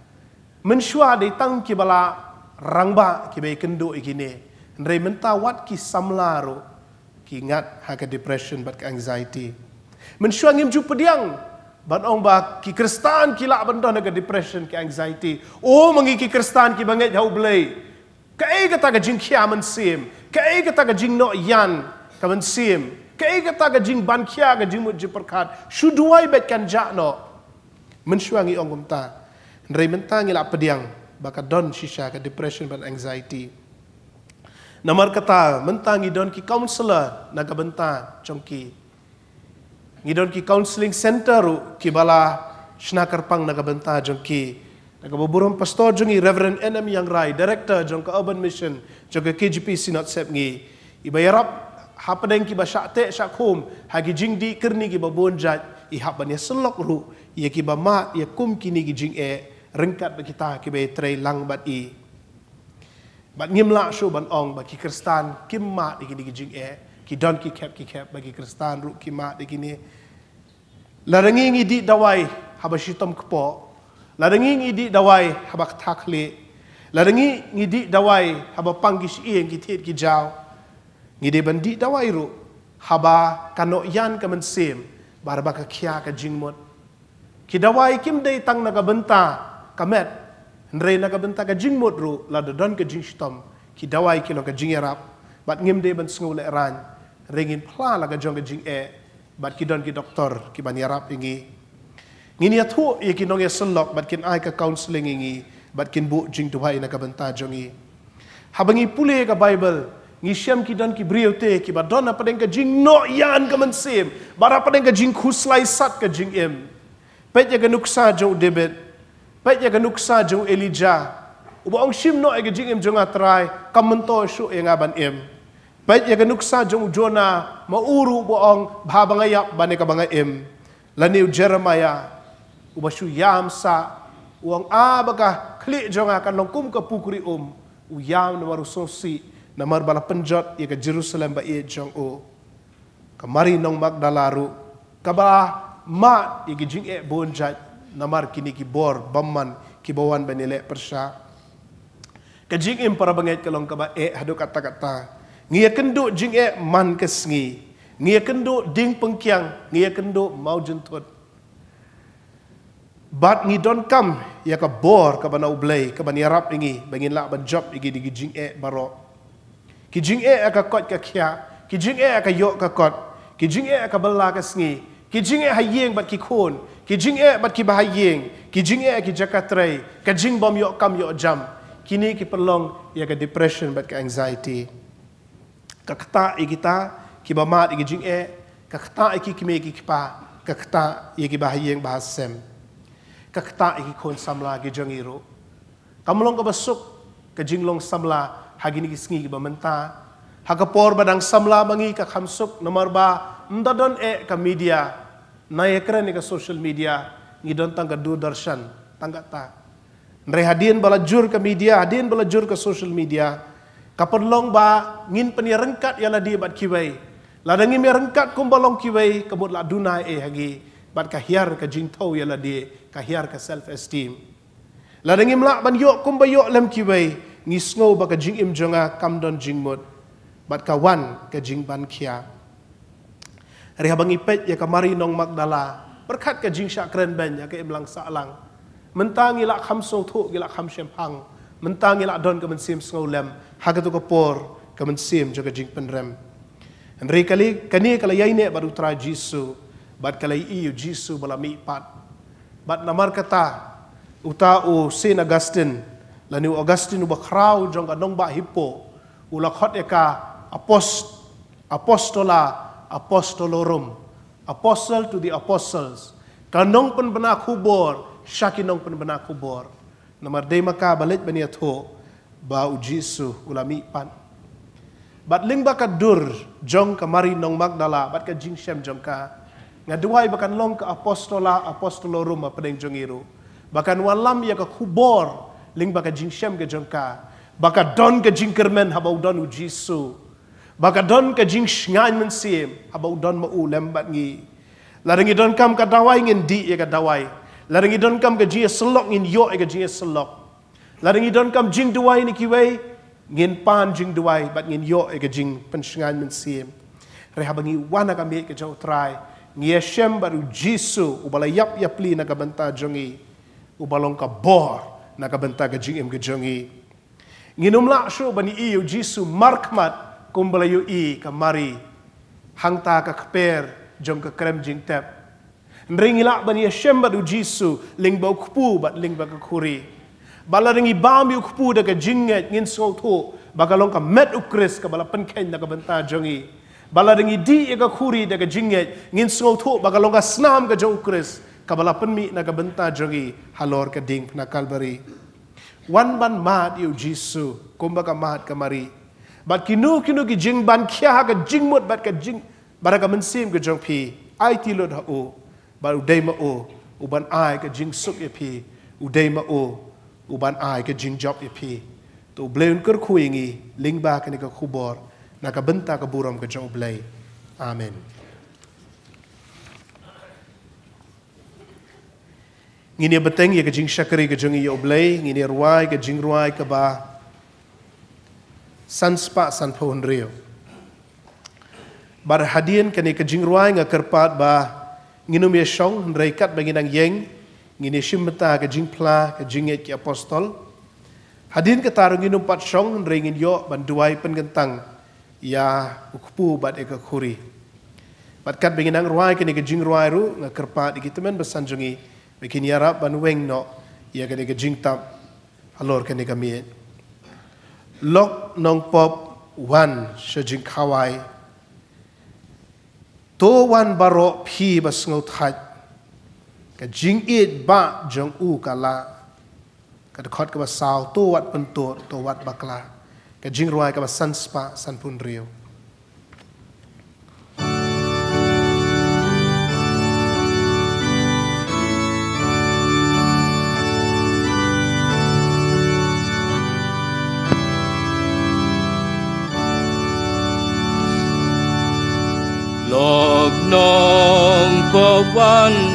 Mensyua di tang ki bala rangba ki bayi kenduk ikini Nere mentah wat ki samlaru Ki ingat ha depression bat ka anxiety Anxiety Mensyuang imju pediang. Ban ong ba ki kristan ki lak benda naga depression ki anxiety. Oh mengi ki kristan ki banget jauh belai. Ka ee kata ka jing kia men sim. Ka ee kata ka jing no yan ka men sim. Ka ee kata ka jing ban kia ka jing mut jiperkat. Shuduai bet kan jak no. Mensyuang i ong kumta. Nrei mentang ilak pediang. Baka don shisha ka depression ban anxiety. Namar kata mentangi don ki counselor naga bentang congki ngidon ki counseling center ki bala naga benta jong ki naga nagaboburon pastor jong i reverend NM yang rai director jong ka urban mission jong ka KGP sinot sep ngi ibayarap hapadeng ki ba syakte syakhum hagi jing di kerni ki babon jat i hapan ya selok ru ya ki ba ma ya kum kini ki jing e rengkat ba kita ki ba e trei lang bat i bat ngimla syu ban ong ba ki kristan kim ma di ki jing e kidon kikap kikap bagi kristan ruk kimak begini larangi ngi di dawai haba shitom kpo larangi ngi di dawai haba takle larangi ngi di dawai haba panggis ieng kitet ki jau ngi de bandi dawai ruk haba kano yan ka men sem barba ka khia ka jingmot ki dawai kim dei tang na ka benta ka met nre na ka benta ka jingmot ru la don ka jing shitom ki dawai ki lo ka jingerap bat ngim dei ban sungul ran ringin pla laga jong jing e bat ki don ki doktor ki ban yarap ingi ngin ya thu ye ki nong ye ya sunlok bat kin ai ka counseling ingi bat kin bu jing tu bai na ka banta jong i habangi pule ka bible ngi syam ki don ki briote ki bat don apa ka jing no yan ka men sim bar apa ka jing khuslai sat ka jing em pet ya ka nuksa jo debet pet ya ka nuksa jo elijah Ubang sim no ege jing em jong atrai kamento shu e ngaban em. Baik yang nuksa jong jona mauru buang bahagaya bani kabanga im. Lani Jeremiah ubasu yamsa uang abaka ah, kli jong akan longkum ke pukuri um uyam nomor sosi nomor bala penjot ya ke Jerusalem ba ye jong o. Kamari nong magdalaru kabala ma ya ke jing e bonjat nomor kini ki bor baman ki bawan bani le persa. Kajing im para bangait kalong kaba e hadu kata-kata. Ngia kenduk jing ek man ke sengi. Ngia kenduk ding pengkiang. Ngia kenduk mau jentut. Bat ngi don kam. Ya ke bor ke bana ublay. Ke bani harap ingi. Bangin lak ban job ingi digi jing ek barok. Ki jing ek akan kot ke kia. Ki jing ek akan yok ke kot. Ki jing ek akan bela ke sengi. Ki jing ek hayeng bat ki kun. Ki jing ek bat ki bahayeng. Ki jing ek ki jakatrei. Ke jing bom yok kam yok jam. Kini ki perlong ya ke depression bat ke Anxiety kakta ikita ki bamat ikijing e kakta ikikime ikikpa kakta ikibahiyeng bahasem kakta ikikon samla gijangiro kamulong kabasuk kajinglong samla hagini kisngi ki bamenta hakapor badang samla mangi kakhamsuk nomor ba ndadon e ka media na ekra ni e ka social media ngi don tangga du darshan tangga ta Nrehadin balajur jur ke media, hadin bala jur social media, Kapanlong ba ngin peni rengkat yang ladi bat kiwai. Ladangi me rengkat kumbalong kiwai kebut la dunai eh hagi bat kahiar ke jingtau yang ladi kahiar ke self esteem. Ladangi mla ban yok kumba yok lem kiwai ngisngau ba ke jing im jonga kam don jing jingmut bat kawan ke jing ban kia. Hari habang ipet ya kemari nong magdala berkat ke jing syak ban ya ke imlang sa'lang. Mentang ilak khamsung tuk ilak khamsyempang. Mentangi ilak don ke mensim sengau lem Haga tu kapor kaman sim jaga jing penrem. Andre kali kani kala yai ne baru tra jisu bat kala iyu jisu e bala mi pat. Bat namar kata uta u sin agustin la ni agustin u bakrau jong adong ba hippo u la eka apost apostola apostolorum apostle to the apostles kanong pen bena kubor syakinong pen bena kubor namar de maka balit bani atho ba ujisu ulami pan bat ling ba dur jong ka mari nong magdala bat ka jing shem jong ka nga duai bakan long ka apostola apostolorum ma pening jongiru bakan walam ya ka kubor ling ba ka jing shem ka jong ka baka don ka jing kermen haba don ujisu baka don ka jing shngain men siem haba don ma ulem bat ngi Laringi don kam ka dawai ngin di ya ka dawai. Laringi don kam ka jia ya selok ngin yo ya ka jia ya selok. Larang idon kam jing duwai ni kiwai, ngin pan jing duwai, bat ngin yo ega jing pensengan min siem. Reha bangi wana kam ke jau try, ngia shem baru jisu, ubala yap yap li naga benta jongi, ubalong ka bor naga benta ga jing em ga jongi. Ngin umla shu bani iyo jisu markmat, kumbala yu i kamari, hangta ka kper, jong ka krem jing tap. Ngeringilak bani yashem baru jisu, ling kupu bat ling bau kuri. Balaringi ringi bambi ukpu daga jinget ngin so to baka longka met ukris ka bala penken daga benta jongi Balaringi di ega kuri daga jinget ngin so to baka longka snam ka jong ukris ka bala penmi naga benta jongi halor ka ding na kalbari wan ban mat yu jisu kumba ka mat kamari bat kinu kinu ki jing ban kya ka jing mot bat ka jing bara ka mensim ka jong pi ai ti lot ha o ba u dei ma o uban ai ka jing suk ye pi u dei ma o อุบันอายก็จิงจอบอีพีตัวเบลนก็คุยงี้ลิงบากันก็คูบอร์นักบันตากับบุรมก็จะอุเบลอามนงี้เนี่ยบัตงยังก็จิงชักรีก็จงอีอุเบลงี้เนี่ยรวยก็จิงรวยก็บาสันสปะสันพูนเรียวบาร์ฮัดียนกันก็จิงรวยงักรปาดบางินุมีช่องนรกัดบางินังยง ngini shimta ka jingpla ka jinget ki apostol hadin ka taru ngi numpat song ringin yo ban duai pen gentang ya ukpu bat eka khuri bat kat bingin ang ruai kini ka jing ruai ru nga kerpa dikitmen besanjungi bikin yarap ban weng no ya kini ka jing tap alor kini ka mie lok nong pop wan shajing kawai to wan baro phi bas ngau thai กะจิงอิดบะจงอูกะลากะคอดกะบะซาวตวัดปันตัวตวัดบักลากะจิงรวยกะบะสันสปะสันพุนเรียว one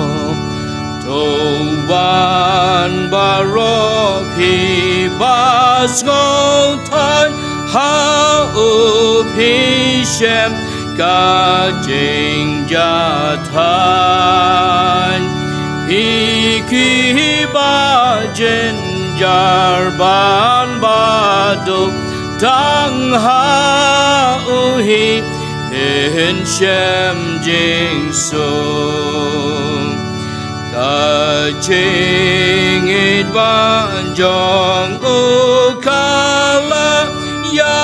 ban ba ro phi ba sgol thai ha u phi shem ca jing ja thai phi ki ba jin jar ban ba do dang ha u hi hin shem jing so จิงอิดบ้านจงอุคาลายา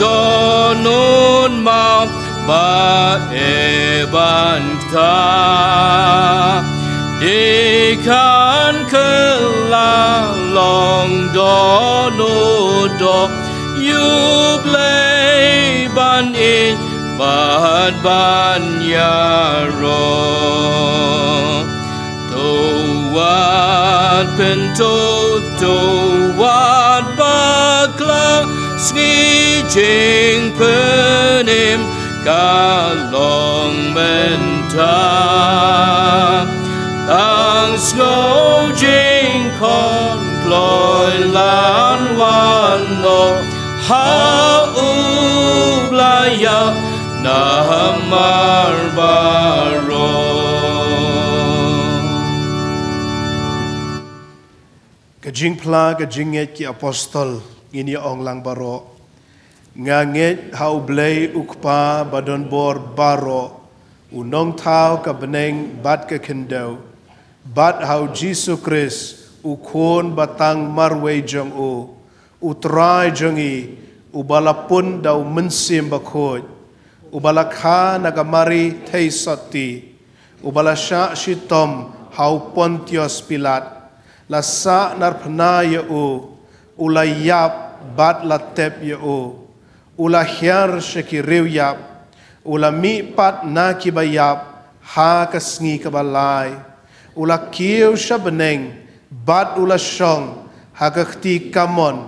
ดอนุนมาบาเอบันทาดีขันคือลาลองดอนุดอยู่เปลบันอินบาดบานยาโร wat to wat bakla sni jing penim kalong menta tang snow jing con loy lan wan no ha u blaya na marbar Kajing pla, kajing nget ki apostol, ini ong lang baro. nganget nget hau blei ukpa badon bor baro. Unong tau ka beneng bat ke kendau. Bat hau Jisu Kris ukon batang marwe jong u. Utrai jongi ubalapun dau mensim bakoj. Ubalakha nagamari thai sati. Ubalasha shitom hau shitom hau pontios pilat la sa nar phna ye o ula yap bat la tep ye o ula hyar shaki rew yap ula mi pat na ki ba yap ha ka sngi ka ba lai ula kiu shab neng bat ula shong ha ka khti kamon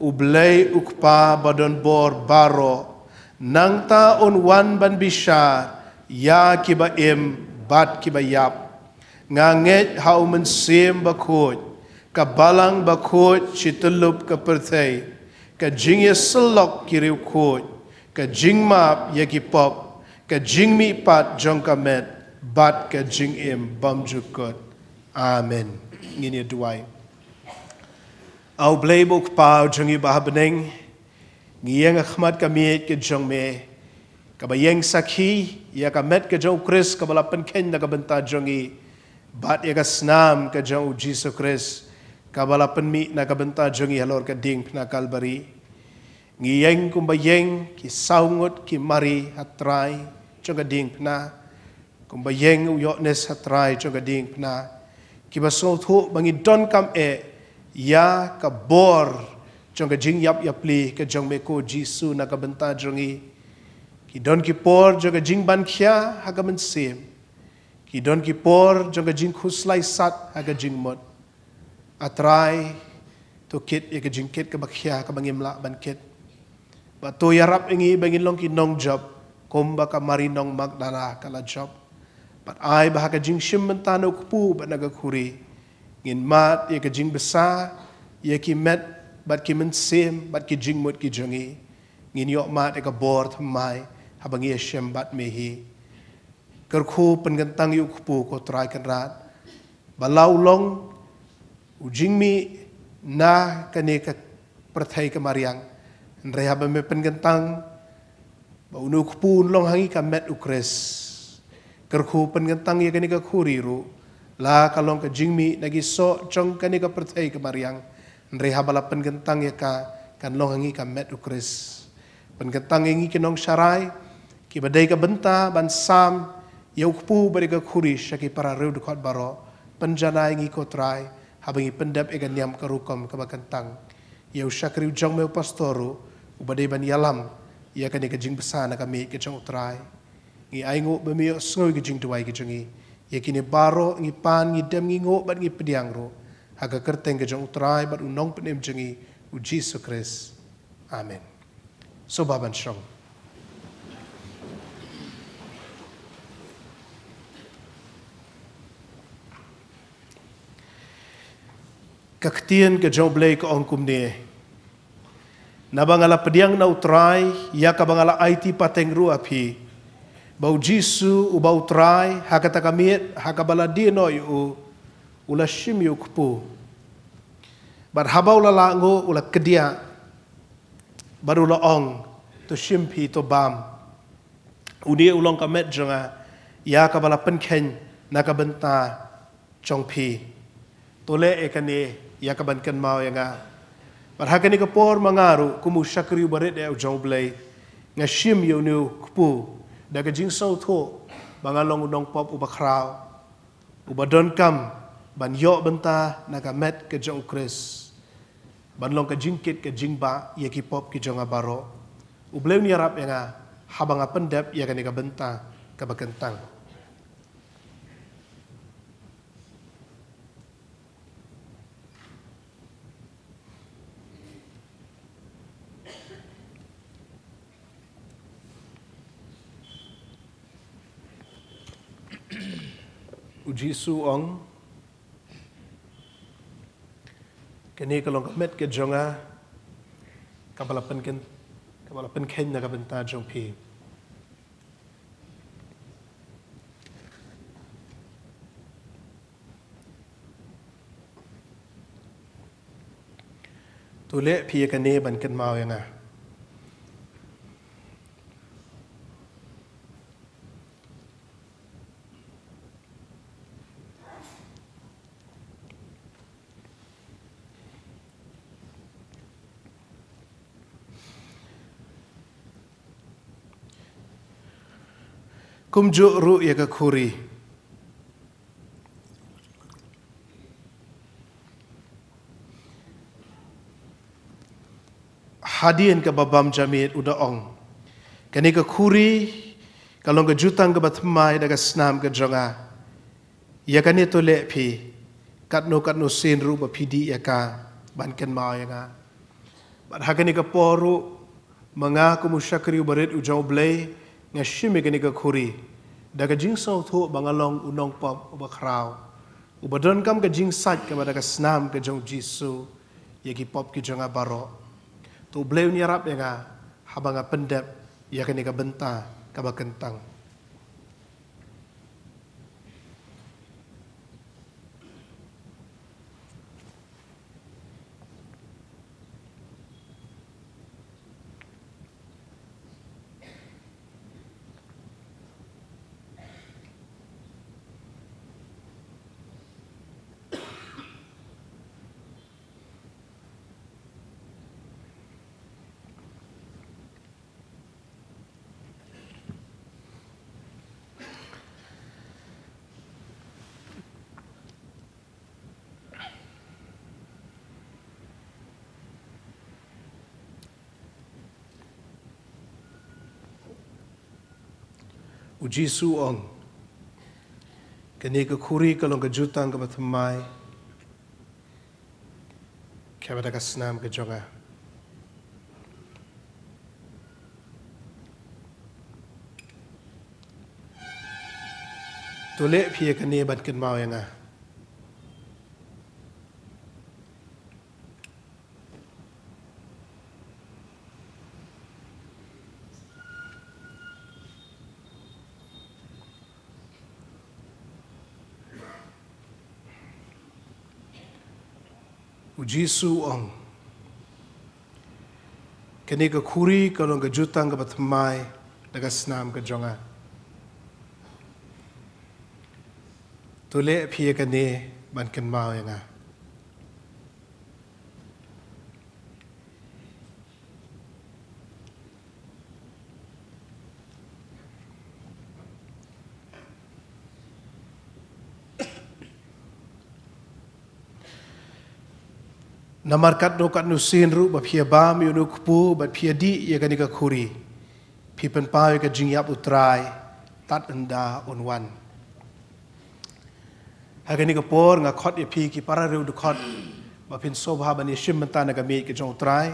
u blei uk pa badon bor baro nang ta on wan ban bisha ya ki ba em bat ki ba yap nganget hau mensim bakut kabalang bakut citelup ke pertai ke jingye selok kiriu kut ke jingmap yagi pop ke jingmi pat jongkamet bat ke jingim bamjukot amen ngini duai au blebok pau jongi bahabening ngiyang akhmat kami ke jongme Yeng sakhi ya kamet ke jong kris kabala penken na kabenta jongi jongi bat ya ka snam ka jong jesu chris ka bala penmi na ka benta jong halor ka ding na kalbari ngiyeng kumba yeng ki saungot ki mari hatrai jong ka ding na kumba yeng u yotnes hatrai jong ka ding na ki baso thu bangi don kam e ya ka bor jong ka jing yap yap li ka jong me ko jesu na ka benta jongi ki don ki por jong ka jing ban khya ha ka men sim hidon ki por jong ka jing khuslai sat aga jing mot atrai to kit ye ka jing kit ka bakhya ka bangim la ban kit ba to yarap ingi bangin long ki nong job kom ba ka mari nong mak dana kala job but ai ba ka jing shim man tanu kpu ba naga khuri ngin mat ye ka jing besa ye ki met bat ki men sem bat ki jing mot ki jingi ngin yo mat e ka bor thmai habangi shem bat mehi hi กระคูเป็นกันตั้งยุคปูก็ตรายกันรัดบาลาอุลงอุจิงมีนากันเอกประเทศกมารยังเรียบมเป็นกันตั้งบาอุนุคปูนลงหังอีกับเมดอุครสกระคูเป็นกันตั้งยังกันเอกคูริรูลาคาลงกจิงมีนากิโซจงกันเอกประเทศกมารยังเรียบมาลาเป็นกันตั้งยังกันกันลงหังอีกับเมดอุครสเป็นกันตั้งยังอีกนองชารายกิบเดย์กับบันตาบันซาม yokpu berega khuri shaki para reud khot baro penjana ingi ko try habangi pendap ega niam karukom ka bakentang yau shakri jong me pastoru ubade ban yalam ya kan ega jing besar na kami ke utrai trai ngi aingo bemi sngoi ge jing tuai ge jingi yakini baro ngi pan ngi dem ngi ngo ban ngi pediang ro aga kerteng ge jong trai unong penem jingi u jesus christ amen so kaktien ke jo Blake on kumne na bangala pediang na utrai ya ka bangala it pateng ru api bau jisu u bau trai hakata kami hakabala di no u ula shim yuk pu bar habau la la ngo ula kedia baru la ong to shim pi to bam udi e ulong ka met jonga ya ka bala pen khen na ka benta chong pi to le ekane yang kaban kan mau yang ah. Berhak ni kepor mengaru kumu syakriu barat dia ujau belai ngasim yau niu kupu dah kejing sau tu bangalong udong pop uba kraw uba don kam ban yok benta naga met ke kejong kris ban long jing kit ke jing ba ye kipop kejong abaro ublem ni rap yang ah habang apa ndap yang kan benta kabenta kabakentang. ูจิสูองกันนี้ก็ลงกับเม็ดกับจงอากับบลับเป็นกันกับบลับเป็นเข็นนะกับเป็นตาจงพีตัวเลขพีกันนี้มันกันเมาอย่างไง Kumjuk ju'ru ya ke kuri, Hadien ke babam jamiat udah ong. Kani ke kuri kalong ke jutang ke batmai, daga senam ke jonga. Ya kani tu lepi, katno katno sin ru bapidi ya ka, bankan mau ya ka. Bat hakani ke poru, mengaku musyakri ubarit ujau blei, งชิมิกนิกคุรีดักจิงสาทุบังอลองอุนองปอบอุบคราวอุบดอนกำกจิงสัดกับดักสนามกจงจิสูยากิปอบกจงอบารอตัวเบลนี่รับยังไงฮับังกับเป็นเด็บยากันนี่กับเบนตากับกันตัง uji suong kini ke kuri kalung ke jutang ke batamai kepada ke senam ke jonga tulik pia kini bat kenmau yang ah จีสูอังคนี้ก็คุรีก็ลงกับจุตังกับทมายแล้วก็สนามกับจงอาตุเลพีกันนี้มันกันมาอย่างไง Namar markat no kat nu sin ru ba phia ba mi nu khpu ba phia di ye ka ni ka khuri phi pen pa ye ka jing yap utrai tat anda on wan ha ka ni ka por nga khot ye phi ki para ru du khot ba phin so bha ba ni shim man ta na ka mi ka jong utrai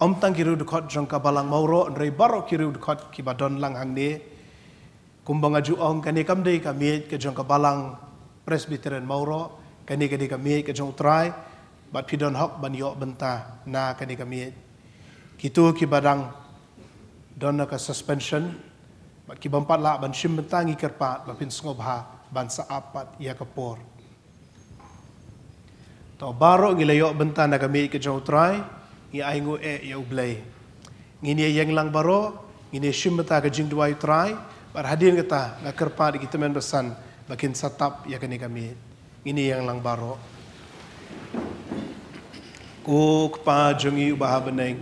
om tang ki ru du khot jong ka balang mauro an rei baro ki ru du khot ki ba don lang hang ne kumbang aju ong ka ni kam dei ka mi ka jong ka balang presbyterian mauro ka ni ka ni ka mi ka jong utrai บัดพี่ดอนฮอกบันยอบันตานากันิกมีกิตูกิบารังดอนกับ suspension บัดกิบัมปัดละบันชิมบันตางีกระปาบัดพินสงบหาบันสะอาปัดยากปอร์ต่อบารอกิเลยอบันตานากมีกิจาวตรายงีไองูเอยอบเลยงีเนียยังลังบารองีเนชิมบันตากับจิงดวายตรายบัดฮัดีนกตางีกระปาดิกิตเมนบัสันบัดกินสะทับยากันิกมีงีเนียยังลังบารอ Kuk pa jungi ubahab neng.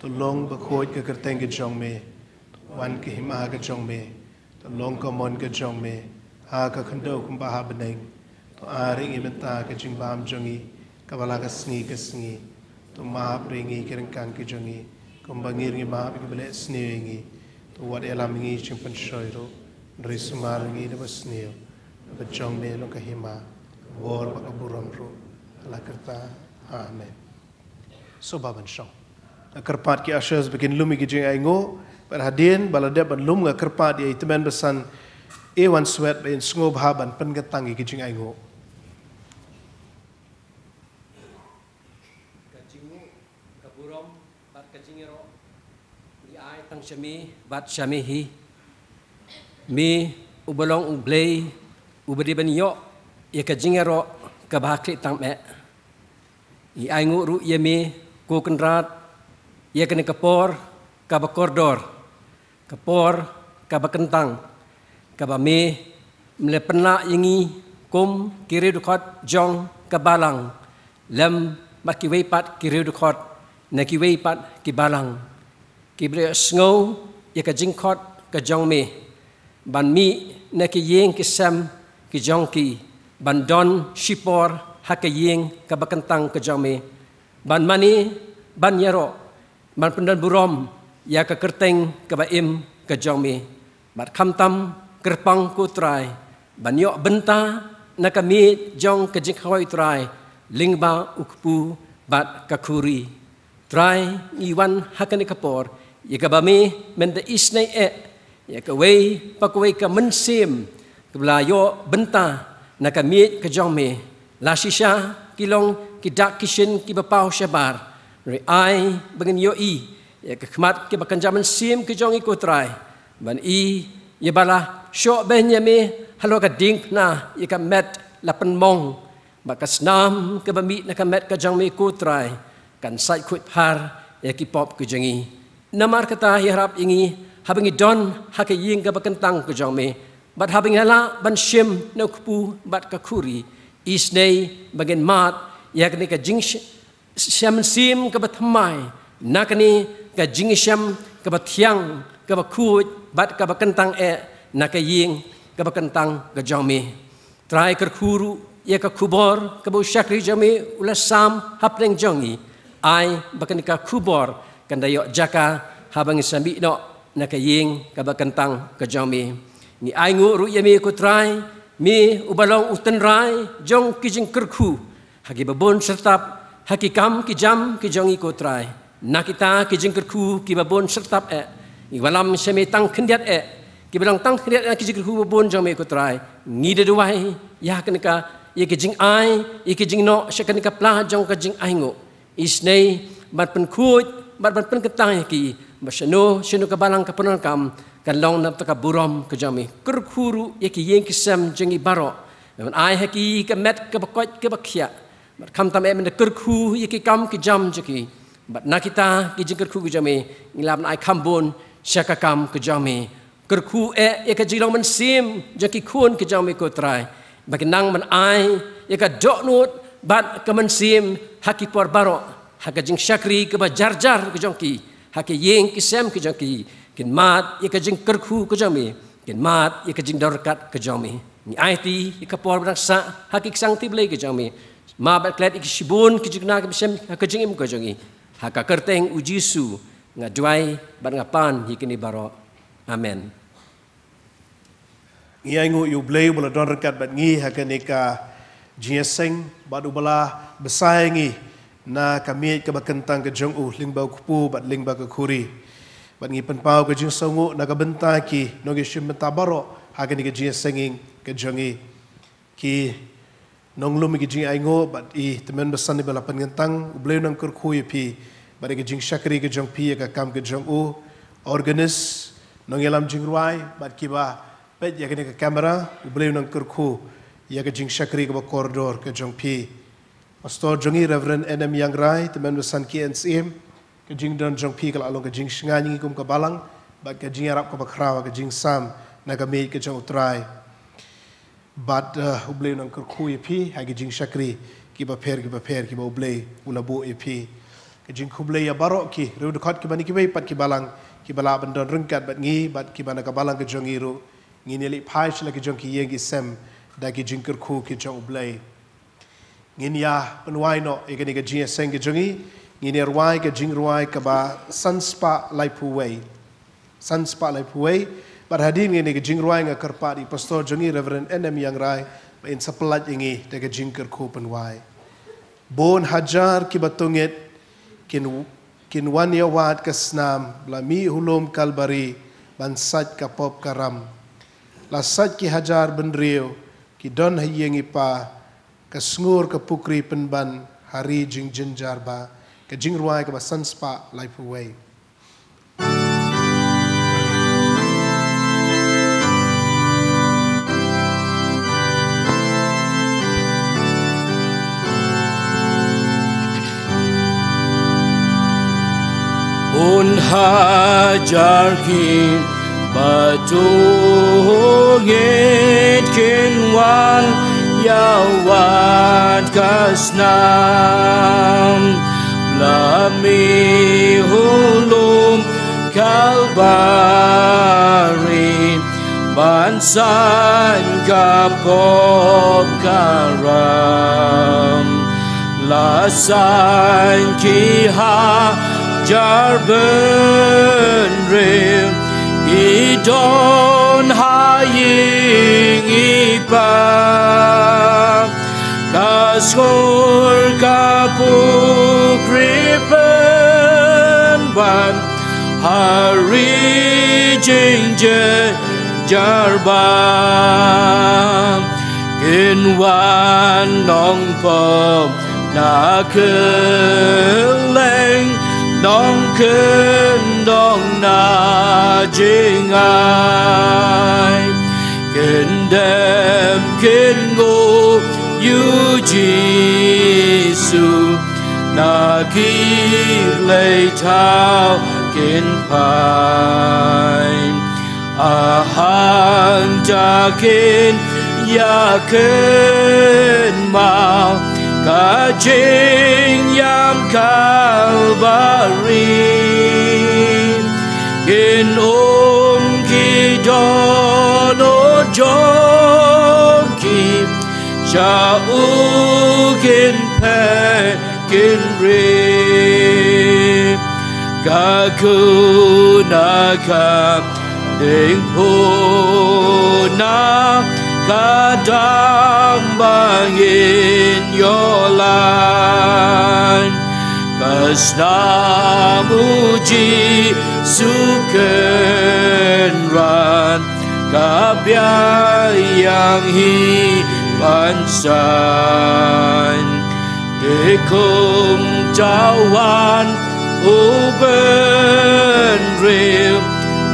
To long ba khoj ka kerteng ka jong me. Wan ka hima ka jong me. To long ka mon ka jong me. Ha ka kando kum ba bahab neng. To aring imenta ka jing bam jungi. Kabala ka sngi ka sngi. To ma mahab ringi ka rengkang ka jungi. Kum ba bangir ngi mahab ka bale sni ngi. To wat elam ngi chimpan shoiro. Risumar ngi na basniyo. Ka jong me lo ka hima. ba ka buram ro. ala kerta. Amen. so ba ban shong kerpat ki ashes begin lumi ki jing ai ngo par hadin balade ban lum nga kerpat ye itmen besan e sweat ben sngo bha ban pen ga tangi ki jing ai ngo tang shami bat shami hi mi ubalong ublay, ubadi ban yo ye ka jingero ka i ai ru ye ku kenrat ia kena kepor ka ba kordor kepor ka ba kentang ka ba me mle ingi kum kiri dukot jong ka balang lem maki weipat kiri dukot na ki weipat ki balang ki bre sngo ia ka jingkot ka jong me ban mi na ki yeng ki sem ki jong ki ban don shipor hakayeng ka bakentang ka jong me ban mani ban yero ban pendan burom ya ke kerteng ke ba im ke jong bat kam kerpang ku trai ban yo benta na ka mi jong ke jing khoi trai ukpu bat kakuri trai i hakani kapor ya ke ba mi isne e ya ke wei pa ku wei ka men sim ke benta na ka mi ke jong la shisha kilong kidak kishin ki bapau shabar ri ai bengin yo i ya ke khmat ke bakan jaman sim ke jong iko trai ban i ye ya bala sho be nya me halo ka ding na i ya ka met la pen mong ba ka snam ke ba mi na ka met ka jong me ko trai kan sai khut har, ya ki pop ke jong i namar kata hi ya harap ingi habengi don ha ke ying ke bakan tang ke jong me bat habengi la ban shim no kpu bat ka kuri isnei bagin mat ia ya kini ke jing sem sim ke bathmai na kini ke jing sem ke bathyang ke bakhu bat ke kentang e na ke ying kentang bakentang ke jami trai ker khuru ia ke kubor ke bu syakri jami ula sam hapleng jongi ai bakani ke kubor kandayo jaka habang sambi no na ke ying kentang bakentang ke ni ai ngu ru yami ku trai mi ubalong utenrai jong kijing kerkhu Hagi babon sertap, hagi kam ki jam ki jong iko trai. Nakita ki jengker ku ki babon sertap e. Iwalam seme tang kendiat e. Ki belang tang kendiat e ki jengker ku babon jong iko trai. Ngide duwai, ya kenika, ya ki jeng ai, ya ki jeng no, sya kenika pla jong ka jeng ai ngo. Isnei, bat pen kuit, bat pen pen ketang ki. Masyano, seno, ka balang ka kam. ka long nap taka buram ki jami. Kerkuru, ya ki yeng kisem jengi barok. Memang ai haki, ka met, ka bakoit, ka bakiak but kam tam em na kur khu ye kam ki jam ji ki but na kita ki ji kur khu ki jam e. ni lab na ai kam bon sha ka kam ki jam mi e. e ye ka man sim ji ki ki jam mi e ko nang man ai ye ka do nu bat ka man sim ha ki por baro ha jing shakri ka ba jar jar ki jong ki ha ki yeng ki sem ki jong ki kin mat ye jing kur khu ki jam mi kin mat ye jing dor kat ki jam ni ayti, ti puar barak sa ha ki sang ti ble ki jam Ma berklet iki sibun kijik nak bisem kajing im kajongi. Haka kerteng ujisu ngadwai bar ngapan hikini baro. Amen. Ngiyangu yu blei bula don rekat bat ngi haka nika jiesing badu bala besaingi na kami ke bakentang ke jong u ling bau kupu bat ling ba ke kuri. Bat ngi pen pau ke jing songu na ka bentai ki nogi shim metabaro haka nika jiesing ke jongi ki nong lumi ki jing aingo but i temen ba sanni bala gentang ble nang kur khuye pi bare ki jing shakri ki jong pi ka kam ki jong u organis nong elam jing ruai but ki ba pe ya ka camera ble nang kur khu ya ki jing shakri ki ba corridor ki jong pi pastor jongi reverend enem yang rai temen ba san ki ncm ki jing don jong pi ka along ki jing shnga ni kum ka balang but ki jing arap ka ba khrawa ki jing sam na ka me ki jong utrai but uh, eh, ublei nang kur khu e ipi hagi jing shakri ki ba pher ki ba pher ki ba ublei una bo e ipi ki jing khublei ya baro ki ru de khat ki bani ki bai pat ki balang ki bala ban don rung kat bat ngi bat ki bana ka balang ki jong iru ngi ne li phai shla ki jong ki ye gi sem da ki jing kur khu ki cha ublei ngin ya un wai no e gani ga jing e sen ki jong i ngi ne ruai ki jing ruai ka ba sun spa lai pu wei sun spa lai pu wei but hadin ngi ngi jingrai nga karpari pastor jongi reverend Enem yang rai in sapalat ngi te ga jingkar khopen wai bon hajar ki batonget kin kin wan ya wat kesnam, la mi hulom kalbari ban sat ka pop karam la sat ki hajar ben rio ki don hayengi pa ka smur ka pukri pen ban hari jing jinjar ba ka jingrai ka sanspa life away hajar kin batu get kin wan ya wan kasnam lami hulum kalbari bansan kapok karam lasan kihah Jarben ben re i don ha ying i pa ka skor ka pu kripen ban hari jing je jar ba in wan nong pom na keleng đón khen đón na chính ai khen đem khen ngô yêu su na khi lấy thao khen phai à hàng cha khen ya khen mau. Kajing Yam Calvary In Om Dono Jonki Pekin Re Ding katambang in your line kabya sukenran Kabyayang hipansan Dekum jawan ubenrim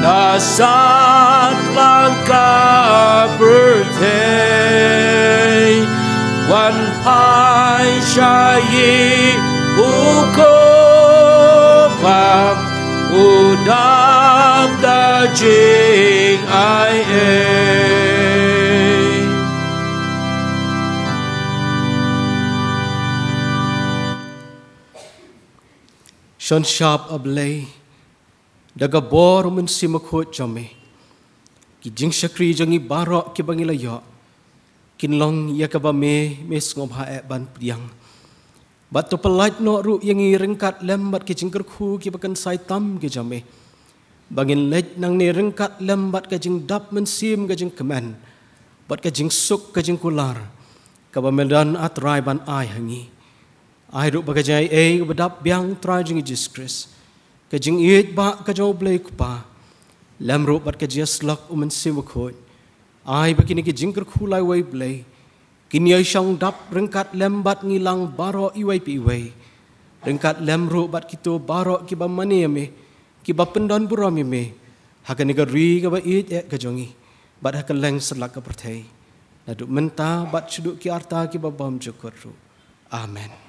nasatlang kaberte wan pai shayi ukopa udam da jing ai ai Son sharp of lay. daga bor mun simakho chome ki jing syakri jangi baro ki bangila yo kin long yakaba me me ngobha e ban priang bat to palait no ru yangi ringkat lembat ki jingkar khu ki bakan saitam ki jame bangin lej nang ni ringkat lembat ka jing dap mun sim ka jing kemen bat ka jing suk ka jing kular ka ba meldan atrai ban ai hangi ai ru bagajai e ba dap biang trai jing jesus christ ka jing iet ba ka jo ble ku pa lam ro bat ka ji umen um si wa kho ai ba kini ki jing kr wai ble kini ai shang dap rengkat kat lam bat ngi lang ba ro pi wai Rengkat kat lam ro bat kito to ba ro ki ba mani ya me ki ba pen don bura me me ha ka ni ga ri ga ba iet e ka jo ngi bat ha ka lang slak ka per thai du menta bat chu ki arta ki ba bam jo kor amen